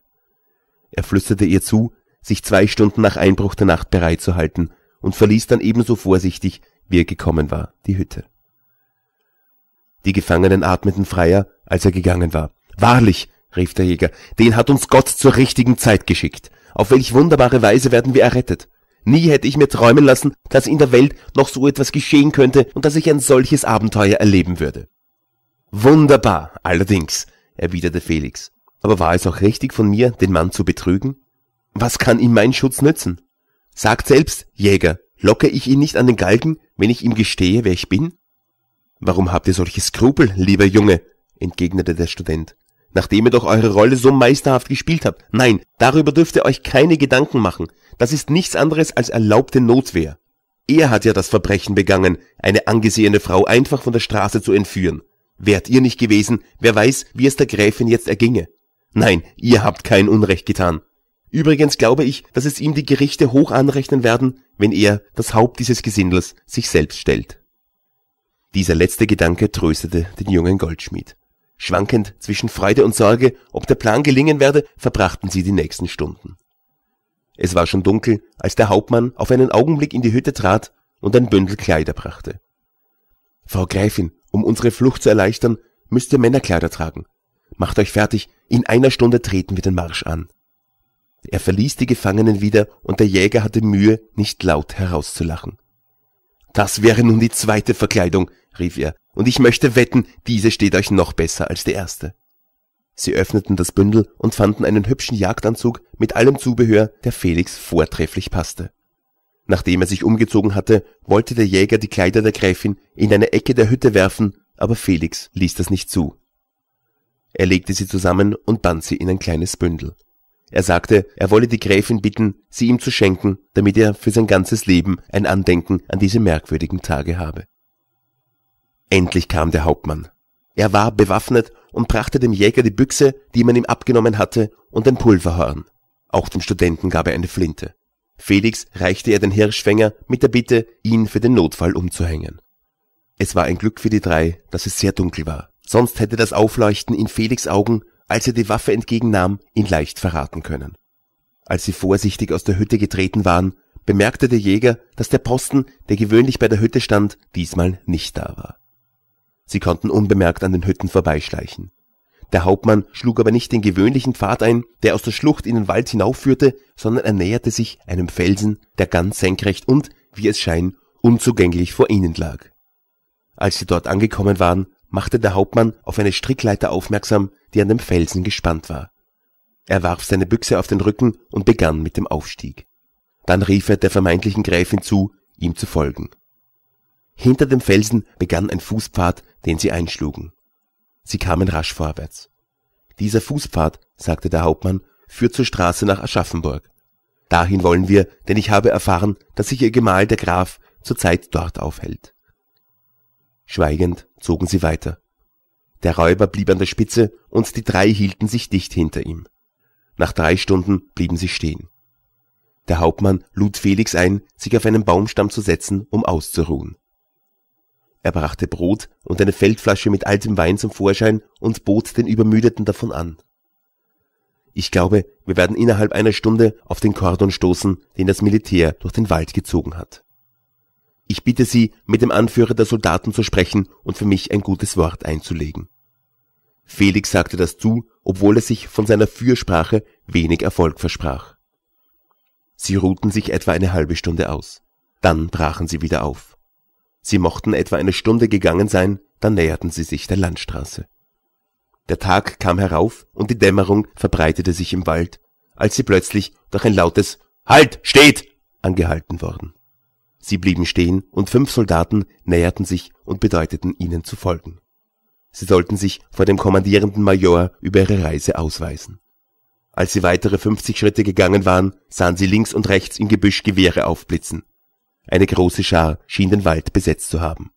Er flüsterte ihr zu, sich zwei Stunden nach Einbruch der Nacht bereit zu halten und verließ dann ebenso vorsichtig, wie er gekommen war, die Hütte. Die Gefangenen atmeten freier, als er gegangen war. Wahrlich, rief der Jäger, den hat uns Gott zur richtigen Zeit geschickt. Auf welch wunderbare Weise werden wir errettet. Nie hätte ich mir träumen lassen, dass in der Welt noch so etwas geschehen könnte und dass ich ein solches Abenteuer erleben würde. Wunderbar, allerdings, erwiderte Felix. Aber war es auch richtig von mir, den Mann zu betrügen? Was kann ihm mein Schutz nützen? Sagt selbst, Jäger, locke ich ihn nicht an den Galgen, wenn ich ihm gestehe, wer ich bin? Warum habt ihr solche Skrupel, lieber Junge? entgegnete der Student. Nachdem ihr doch eure Rolle so meisterhaft gespielt habt. Nein, darüber dürft ihr euch keine Gedanken machen. Das ist nichts anderes als erlaubte Notwehr. Er hat ja das Verbrechen begangen, eine angesehene Frau einfach von der Straße zu entführen. Wärt ihr nicht gewesen, wer weiß, wie es der Gräfin jetzt erginge. Nein, ihr habt kein Unrecht getan. Übrigens glaube ich, dass es ihm die Gerichte hoch anrechnen werden, wenn er, das Haupt dieses Gesindels, sich selbst stellt. Dieser letzte Gedanke tröstete den jungen Goldschmied. Schwankend zwischen Freude und Sorge, ob der Plan gelingen werde, verbrachten sie die nächsten Stunden. Es war schon dunkel, als der Hauptmann auf einen Augenblick in die Hütte trat und ein Bündel Kleider brachte. Frau Gräfin, um unsere Flucht zu erleichtern, müsst ihr Männerkleider tragen. Macht euch fertig, in einer Stunde treten wir den Marsch an. Er verließ die Gefangenen wieder und der Jäger hatte Mühe, nicht laut herauszulachen. Das wäre nun die zweite Verkleidung, rief er, und ich möchte wetten, diese steht euch noch besser als die erste. Sie öffneten das Bündel und fanden einen hübschen Jagdanzug mit allem Zubehör, der Felix vortrefflich passte. Nachdem er sich umgezogen hatte, wollte der Jäger die Kleider der Gräfin in eine Ecke der Hütte werfen, aber Felix ließ das nicht zu. Er legte sie zusammen und band sie in ein kleines Bündel. Er sagte, er wolle die Gräfin bitten, sie ihm zu schenken, damit er für sein ganzes Leben ein Andenken an diese merkwürdigen Tage habe. Endlich kam der Hauptmann. Er war bewaffnet und brachte dem Jäger die Büchse, die man ihm abgenommen hatte, und ein Pulverhorn. Auch dem Studenten gab er eine Flinte. Felix reichte ihr den Hirschfänger mit der Bitte, ihn für den Notfall umzuhängen. Es war ein Glück für die drei, dass es sehr dunkel war. Sonst hätte das Aufleuchten in Felix Augen, als er die Waffe entgegennahm, ihn leicht verraten können. Als sie vorsichtig aus der Hütte getreten waren, bemerkte der Jäger, dass der Posten, der gewöhnlich bei der Hütte stand, diesmal nicht da war. Sie konnten unbemerkt an den Hütten vorbeischleichen. Der Hauptmann schlug aber nicht den gewöhnlichen Pfad ein, der aus der Schlucht in den Wald hinaufführte, sondern er näherte sich einem Felsen, der ganz senkrecht und, wie es scheint, unzugänglich vor ihnen lag. Als sie dort angekommen waren, machte der Hauptmann auf eine Strickleiter aufmerksam, die an dem Felsen gespannt war. Er warf seine Büchse auf den Rücken und begann mit dem Aufstieg. Dann rief er der vermeintlichen Gräfin zu, ihm zu folgen. Hinter dem Felsen begann ein Fußpfad, den sie einschlugen. Sie kamen rasch vorwärts. Dieser Fußpfad, sagte der Hauptmann, führt zur Straße nach Aschaffenburg. Dahin wollen wir, denn ich habe erfahren, dass sich ihr Gemahl, der Graf, zurzeit dort aufhält. Schweigend zogen sie weiter. Der Räuber blieb an der Spitze und die drei hielten sich dicht hinter ihm. Nach drei Stunden blieben sie stehen. Der Hauptmann lud Felix ein, sich auf einen Baumstamm zu setzen, um auszuruhen. Er brachte Brot und eine Feldflasche mit altem Wein zum Vorschein und bot den Übermüdeten davon an. Ich glaube, wir werden innerhalb einer Stunde auf den Kordon stoßen, den das Militär durch den Wald gezogen hat. Ich bitte Sie, mit dem Anführer der Soldaten zu sprechen und für mich ein gutes Wort einzulegen. Felix sagte das zu, obwohl er sich von seiner Fürsprache wenig Erfolg versprach. Sie ruhten sich etwa eine halbe Stunde aus. Dann brachen sie wieder auf. Sie mochten etwa eine Stunde gegangen sein, dann näherten sie sich der Landstraße. Der Tag kam herauf und die Dämmerung verbreitete sich im Wald, als sie plötzlich durch ein lautes Halt, steht! angehalten wurden. Sie blieben stehen und fünf Soldaten näherten sich und bedeuteten ihnen zu folgen. Sie sollten sich vor dem kommandierenden Major über ihre Reise ausweisen. Als sie weitere 50 Schritte gegangen waren, sahen sie links und rechts im Gebüsch Gewehre aufblitzen. Eine große Schar schien den Wald besetzt zu haben.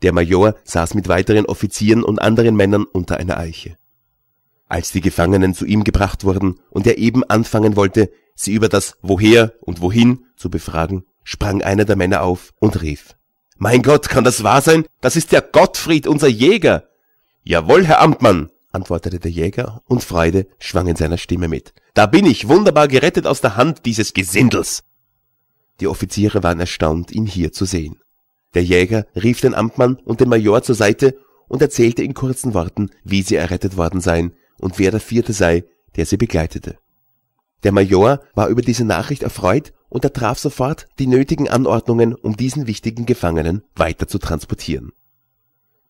Der Major saß mit weiteren Offizieren und anderen Männern unter einer Eiche. Als die Gefangenen zu ihm gebracht wurden und er eben anfangen wollte, sie über das Woher und Wohin zu befragen, sprang einer der Männer auf und rief Mein Gott, kann das wahr sein? Das ist der Gottfried, unser Jäger. Jawohl, Herr Amtmann, antwortete der Jäger, und Freude schwang in seiner Stimme mit. Da bin ich wunderbar gerettet aus der Hand dieses Gesindels. Die Offiziere waren erstaunt, ihn hier zu sehen. Der Jäger rief den Amtmann und den Major zur Seite und erzählte in kurzen Worten, wie sie errettet worden seien und wer der Vierte sei, der sie begleitete. Der Major war über diese Nachricht erfreut und er traf sofort die nötigen Anordnungen, um diesen wichtigen Gefangenen weiter zu transportieren.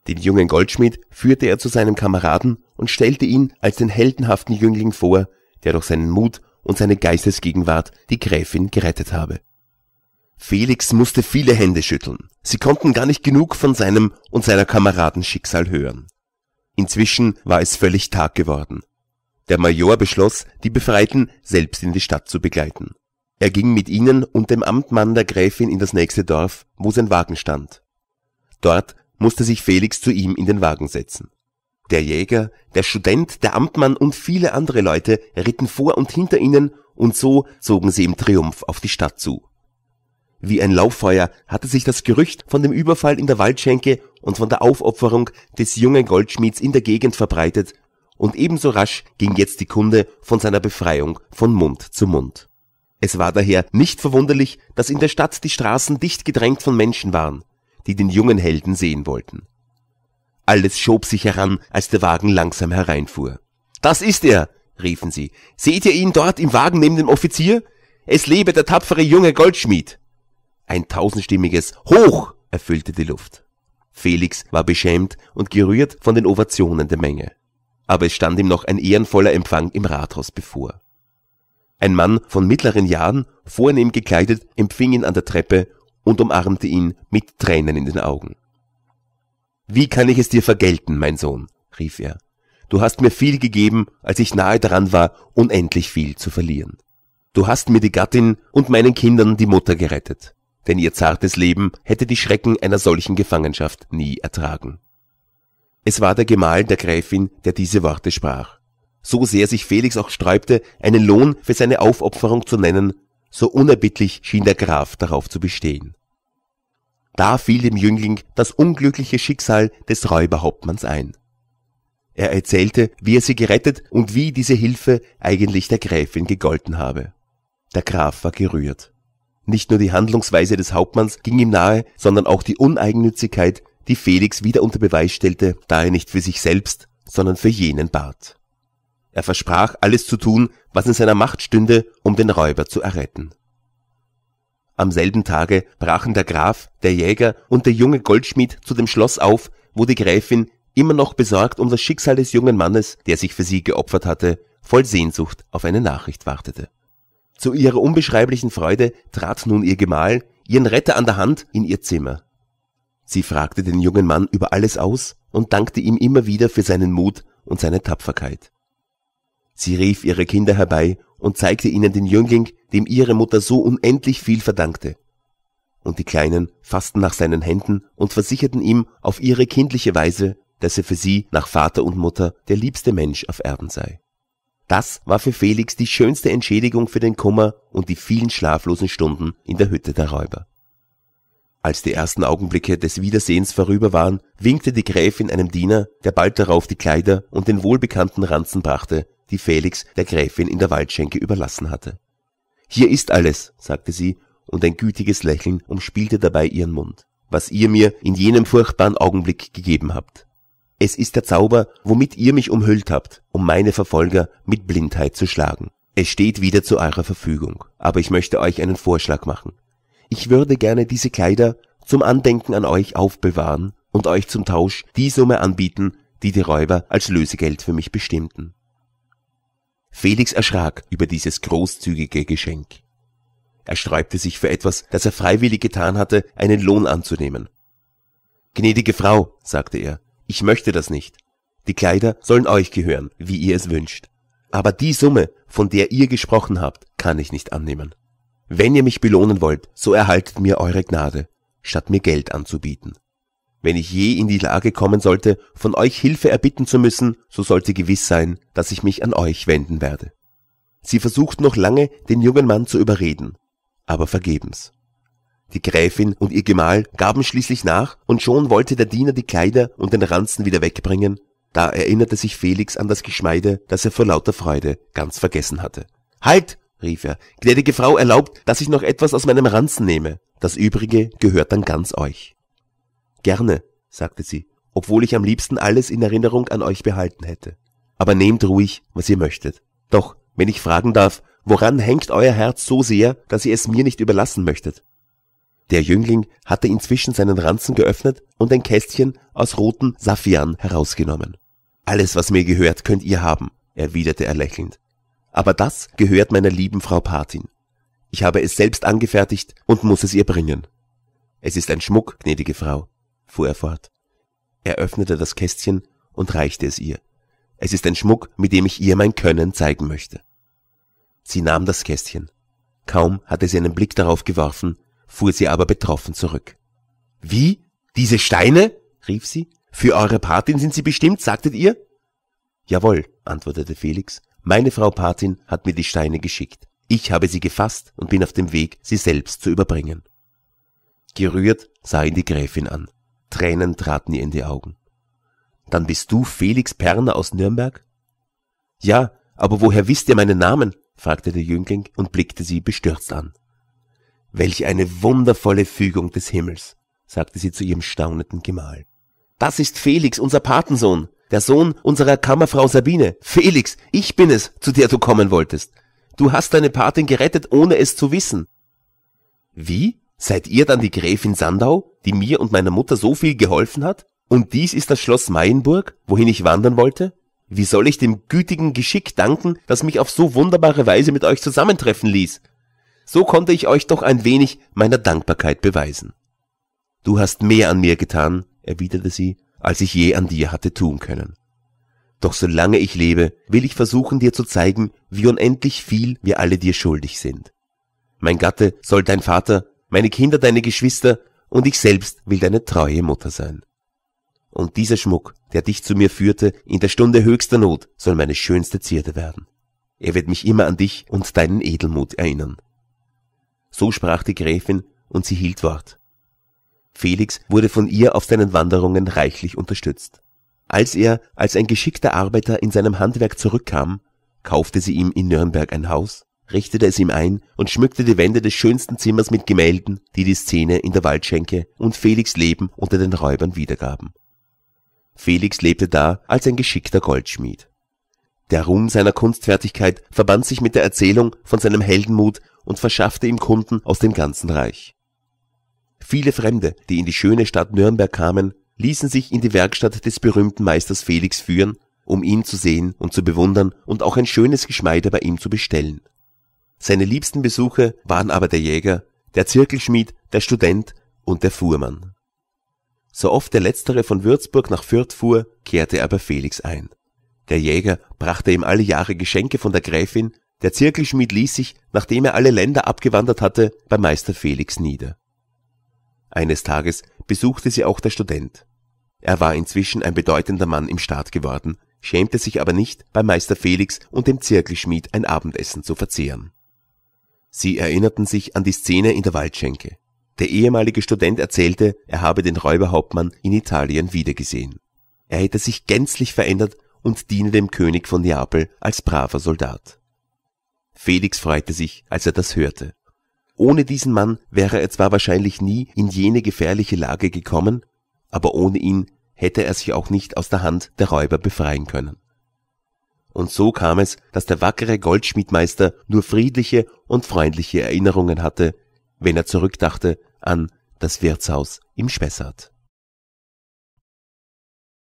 Den jungen Goldschmied führte er zu seinem Kameraden und stellte ihn als den heldenhaften Jüngling vor, der durch seinen Mut und seine Geistesgegenwart die Gräfin gerettet habe. Felix musste viele Hände schütteln. Sie konnten gar nicht genug von seinem und seiner Kameraden Schicksal hören. Inzwischen war es völlig Tag geworden. Der Major beschloss, die Befreiten selbst in die Stadt zu begleiten. Er ging mit ihnen und dem Amtmann der Gräfin in das nächste Dorf, wo sein Wagen stand. Dort musste sich Felix zu ihm in den Wagen setzen. Der Jäger, der Student, der Amtmann und viele andere Leute ritten vor und hinter ihnen und so zogen sie im Triumph auf die Stadt zu. Wie ein Lauffeuer hatte sich das Gerücht von dem Überfall in der Waldschenke und von der Aufopferung des jungen Goldschmieds in der Gegend verbreitet, und ebenso rasch ging jetzt die Kunde von seiner Befreiung von Mund zu Mund. Es war daher nicht verwunderlich, dass in der Stadt die Straßen dicht gedrängt von Menschen waren, die den jungen Helden sehen wollten. Alles schob sich heran, als der Wagen langsam hereinfuhr. Das ist er! riefen sie. Seht ihr ihn dort im Wagen neben dem Offizier? Es lebe der tapfere junge Goldschmied! Ein tausendstimmiges Hoch erfüllte die Luft. Felix war beschämt und gerührt von den Ovationen der Menge. Aber es stand ihm noch ein ehrenvoller Empfang im Rathaus bevor. Ein Mann von mittleren Jahren, vornehm gekleidet, empfing ihn an der Treppe und umarmte ihn mit Tränen in den Augen. Wie kann ich es dir vergelten, mein Sohn? rief er. Du hast mir viel gegeben, als ich nahe daran war, unendlich viel zu verlieren. Du hast mir die Gattin und meinen Kindern die Mutter gerettet denn ihr zartes Leben hätte die Schrecken einer solchen Gefangenschaft nie ertragen. Es war der Gemahl der Gräfin, der diese Worte sprach. So sehr sich Felix auch sträubte, einen Lohn für seine Aufopferung zu nennen, so unerbittlich schien der Graf darauf zu bestehen. Da fiel dem Jüngling das unglückliche Schicksal des Räuberhauptmanns ein. Er erzählte, wie er sie gerettet und wie diese Hilfe eigentlich der Gräfin gegolten habe. Der Graf war gerührt. Nicht nur die Handlungsweise des Hauptmanns ging ihm nahe, sondern auch die Uneigennützigkeit, die Felix wieder unter Beweis stellte, da er nicht für sich selbst, sondern für jenen bat. Er versprach, alles zu tun, was in seiner Macht stünde, um den Räuber zu erretten. Am selben Tage brachen der Graf, der Jäger und der junge Goldschmied zu dem Schloss auf, wo die Gräfin, immer noch besorgt um das Schicksal des jungen Mannes, der sich für sie geopfert hatte, voll Sehnsucht auf eine Nachricht wartete. Zu ihrer unbeschreiblichen Freude trat nun ihr Gemahl, ihren Retter an der Hand, in ihr Zimmer. Sie fragte den jungen Mann über alles aus und dankte ihm immer wieder für seinen Mut und seine Tapferkeit. Sie rief ihre Kinder herbei und zeigte ihnen den Jüngling, dem ihre Mutter so unendlich viel verdankte. Und die Kleinen fassten nach seinen Händen und versicherten ihm auf ihre kindliche Weise, dass er für sie nach Vater und Mutter der liebste Mensch auf Erden sei. Das war für Felix die schönste Entschädigung für den Kummer und die vielen schlaflosen Stunden in der Hütte der Räuber. Als die ersten Augenblicke des Wiedersehens vorüber waren, winkte die Gräfin einem Diener, der bald darauf die Kleider und den wohlbekannten Ranzen brachte, die Felix der Gräfin in der Waldschenke überlassen hatte. Hier ist alles, sagte sie, und ein gütiges Lächeln umspielte dabei ihren Mund, was ihr mir in jenem furchtbaren Augenblick gegeben habt. Es ist der Zauber, womit ihr mich umhüllt habt, um meine Verfolger mit Blindheit zu schlagen. Es steht wieder zu eurer Verfügung, aber ich möchte euch einen Vorschlag machen. Ich würde gerne diese Kleider zum Andenken an euch aufbewahren und euch zum Tausch die Summe anbieten, die die Räuber als Lösegeld für mich bestimmten. Felix erschrak über dieses großzügige Geschenk. Er sträubte sich für etwas, das er freiwillig getan hatte, einen Lohn anzunehmen. Gnädige Frau, sagte er, ich möchte das nicht. Die Kleider sollen euch gehören, wie ihr es wünscht. Aber die Summe, von der ihr gesprochen habt, kann ich nicht annehmen. Wenn ihr mich belohnen wollt, so erhaltet mir eure Gnade, statt mir Geld anzubieten. Wenn ich je in die Lage kommen sollte, von euch Hilfe erbitten zu müssen, so sollte gewiss sein, dass ich mich an euch wenden werde. Sie versucht noch lange, den jungen Mann zu überreden, aber vergebens. Die Gräfin und ihr Gemahl gaben schließlich nach, und schon wollte der Diener die Kleider und den Ranzen wieder wegbringen, da erinnerte sich Felix an das Geschmeide, das er vor lauter Freude ganz vergessen hatte. Halt! rief er, gnädige Frau erlaubt, dass ich noch etwas aus meinem Ranzen nehme. Das übrige gehört dann ganz euch. Gerne, sagte sie, obwohl ich am liebsten alles in Erinnerung an euch behalten hätte. Aber nehmt ruhig, was ihr möchtet. Doch, wenn ich fragen darf, woran hängt euer Herz so sehr, dass ihr es mir nicht überlassen möchtet? Der Jüngling hatte inzwischen seinen Ranzen geöffnet und ein Kästchen aus rotem Saffian herausgenommen. Alles, was mir gehört, könnt ihr haben, erwiderte er lächelnd. Aber das gehört meiner lieben Frau Patin. Ich habe es selbst angefertigt und muss es ihr bringen. Es ist ein Schmuck, gnädige Frau, fuhr er fort. Er öffnete das Kästchen und reichte es ihr. Es ist ein Schmuck, mit dem ich ihr mein Können zeigen möchte. Sie nahm das Kästchen. Kaum hatte sie einen Blick darauf geworfen, fuhr sie aber betroffen zurück. Wie? Diese Steine? rief sie. Für eure Patin sind sie bestimmt, sagtet ihr? Jawohl, antwortete Felix. Meine Frau Patin hat mir die Steine geschickt. Ich habe sie gefasst und bin auf dem Weg, sie selbst zu überbringen. Gerührt sah ihn die Gräfin an. Tränen traten ihr in die Augen. Dann bist du Felix Perner aus Nürnberg? Ja, aber woher wisst ihr meinen Namen? fragte der Jüngling und blickte sie bestürzt an. Welch eine wundervolle Fügung des Himmels, sagte sie zu ihrem staunenden Gemahl. Das ist Felix, unser Patensohn, der Sohn unserer Kammerfrau Sabine. Felix, ich bin es, zu der du kommen wolltest. Du hast deine Patin gerettet, ohne es zu wissen. Wie? Seid ihr dann die Gräfin Sandau, die mir und meiner Mutter so viel geholfen hat? Und dies ist das Schloss Mayenburg, wohin ich wandern wollte? Wie soll ich dem gütigen Geschick danken, das mich auf so wunderbare Weise mit euch zusammentreffen ließ? So konnte ich euch doch ein wenig meiner Dankbarkeit beweisen. Du hast mehr an mir getan, erwiderte sie, als ich je an dir hatte tun können. Doch solange ich lebe, will ich versuchen dir zu zeigen, wie unendlich viel wir alle dir schuldig sind. Mein Gatte soll dein Vater, meine Kinder deine Geschwister und ich selbst will deine treue Mutter sein. Und dieser Schmuck, der dich zu mir führte, in der Stunde höchster Not, soll meine schönste Zierde werden. Er wird mich immer an dich und deinen Edelmut erinnern so sprach die Gräfin, und sie hielt Wort. Felix wurde von ihr auf seinen Wanderungen reichlich unterstützt. Als er als ein geschickter Arbeiter in seinem Handwerk zurückkam, kaufte sie ihm in Nürnberg ein Haus, richtete es ihm ein und schmückte die Wände des schönsten Zimmers mit Gemälden, die die Szene in der Waldschenke und Felix Leben unter den Räubern wiedergaben. Felix lebte da als ein geschickter Goldschmied. Der Ruhm seiner Kunstfertigkeit verband sich mit der Erzählung von seinem Heldenmut und verschaffte ihm Kunden aus dem ganzen Reich. Viele Fremde, die in die schöne Stadt Nürnberg kamen, ließen sich in die Werkstatt des berühmten Meisters Felix führen, um ihn zu sehen und zu bewundern und auch ein schönes Geschmeide bei ihm zu bestellen. Seine liebsten Besuche waren aber der Jäger, der Zirkelschmied, der Student und der Fuhrmann. So oft der letztere von Würzburg nach Fürth fuhr, kehrte aber Felix ein. Der Jäger brachte ihm alle Jahre Geschenke von der Gräfin der Zirkelschmied ließ sich, nachdem er alle Länder abgewandert hatte, bei Meister Felix nieder. Eines Tages besuchte sie auch der Student. Er war inzwischen ein bedeutender Mann im Staat geworden, schämte sich aber nicht, bei Meister Felix und dem Zirkelschmied ein Abendessen zu verzehren. Sie erinnerten sich an die Szene in der Waldschenke. Der ehemalige Student erzählte, er habe den Räuberhauptmann in Italien wiedergesehen. Er hätte sich gänzlich verändert und diene dem König von Neapel als braver Soldat. Felix freute sich, als er das hörte. Ohne diesen Mann wäre er zwar wahrscheinlich nie in jene gefährliche Lage gekommen, aber ohne ihn hätte er sich auch nicht aus der Hand der Räuber befreien können. Und so kam es, dass der wackere Goldschmiedmeister nur friedliche und freundliche Erinnerungen hatte, wenn er zurückdachte an das Wirtshaus im Spessart.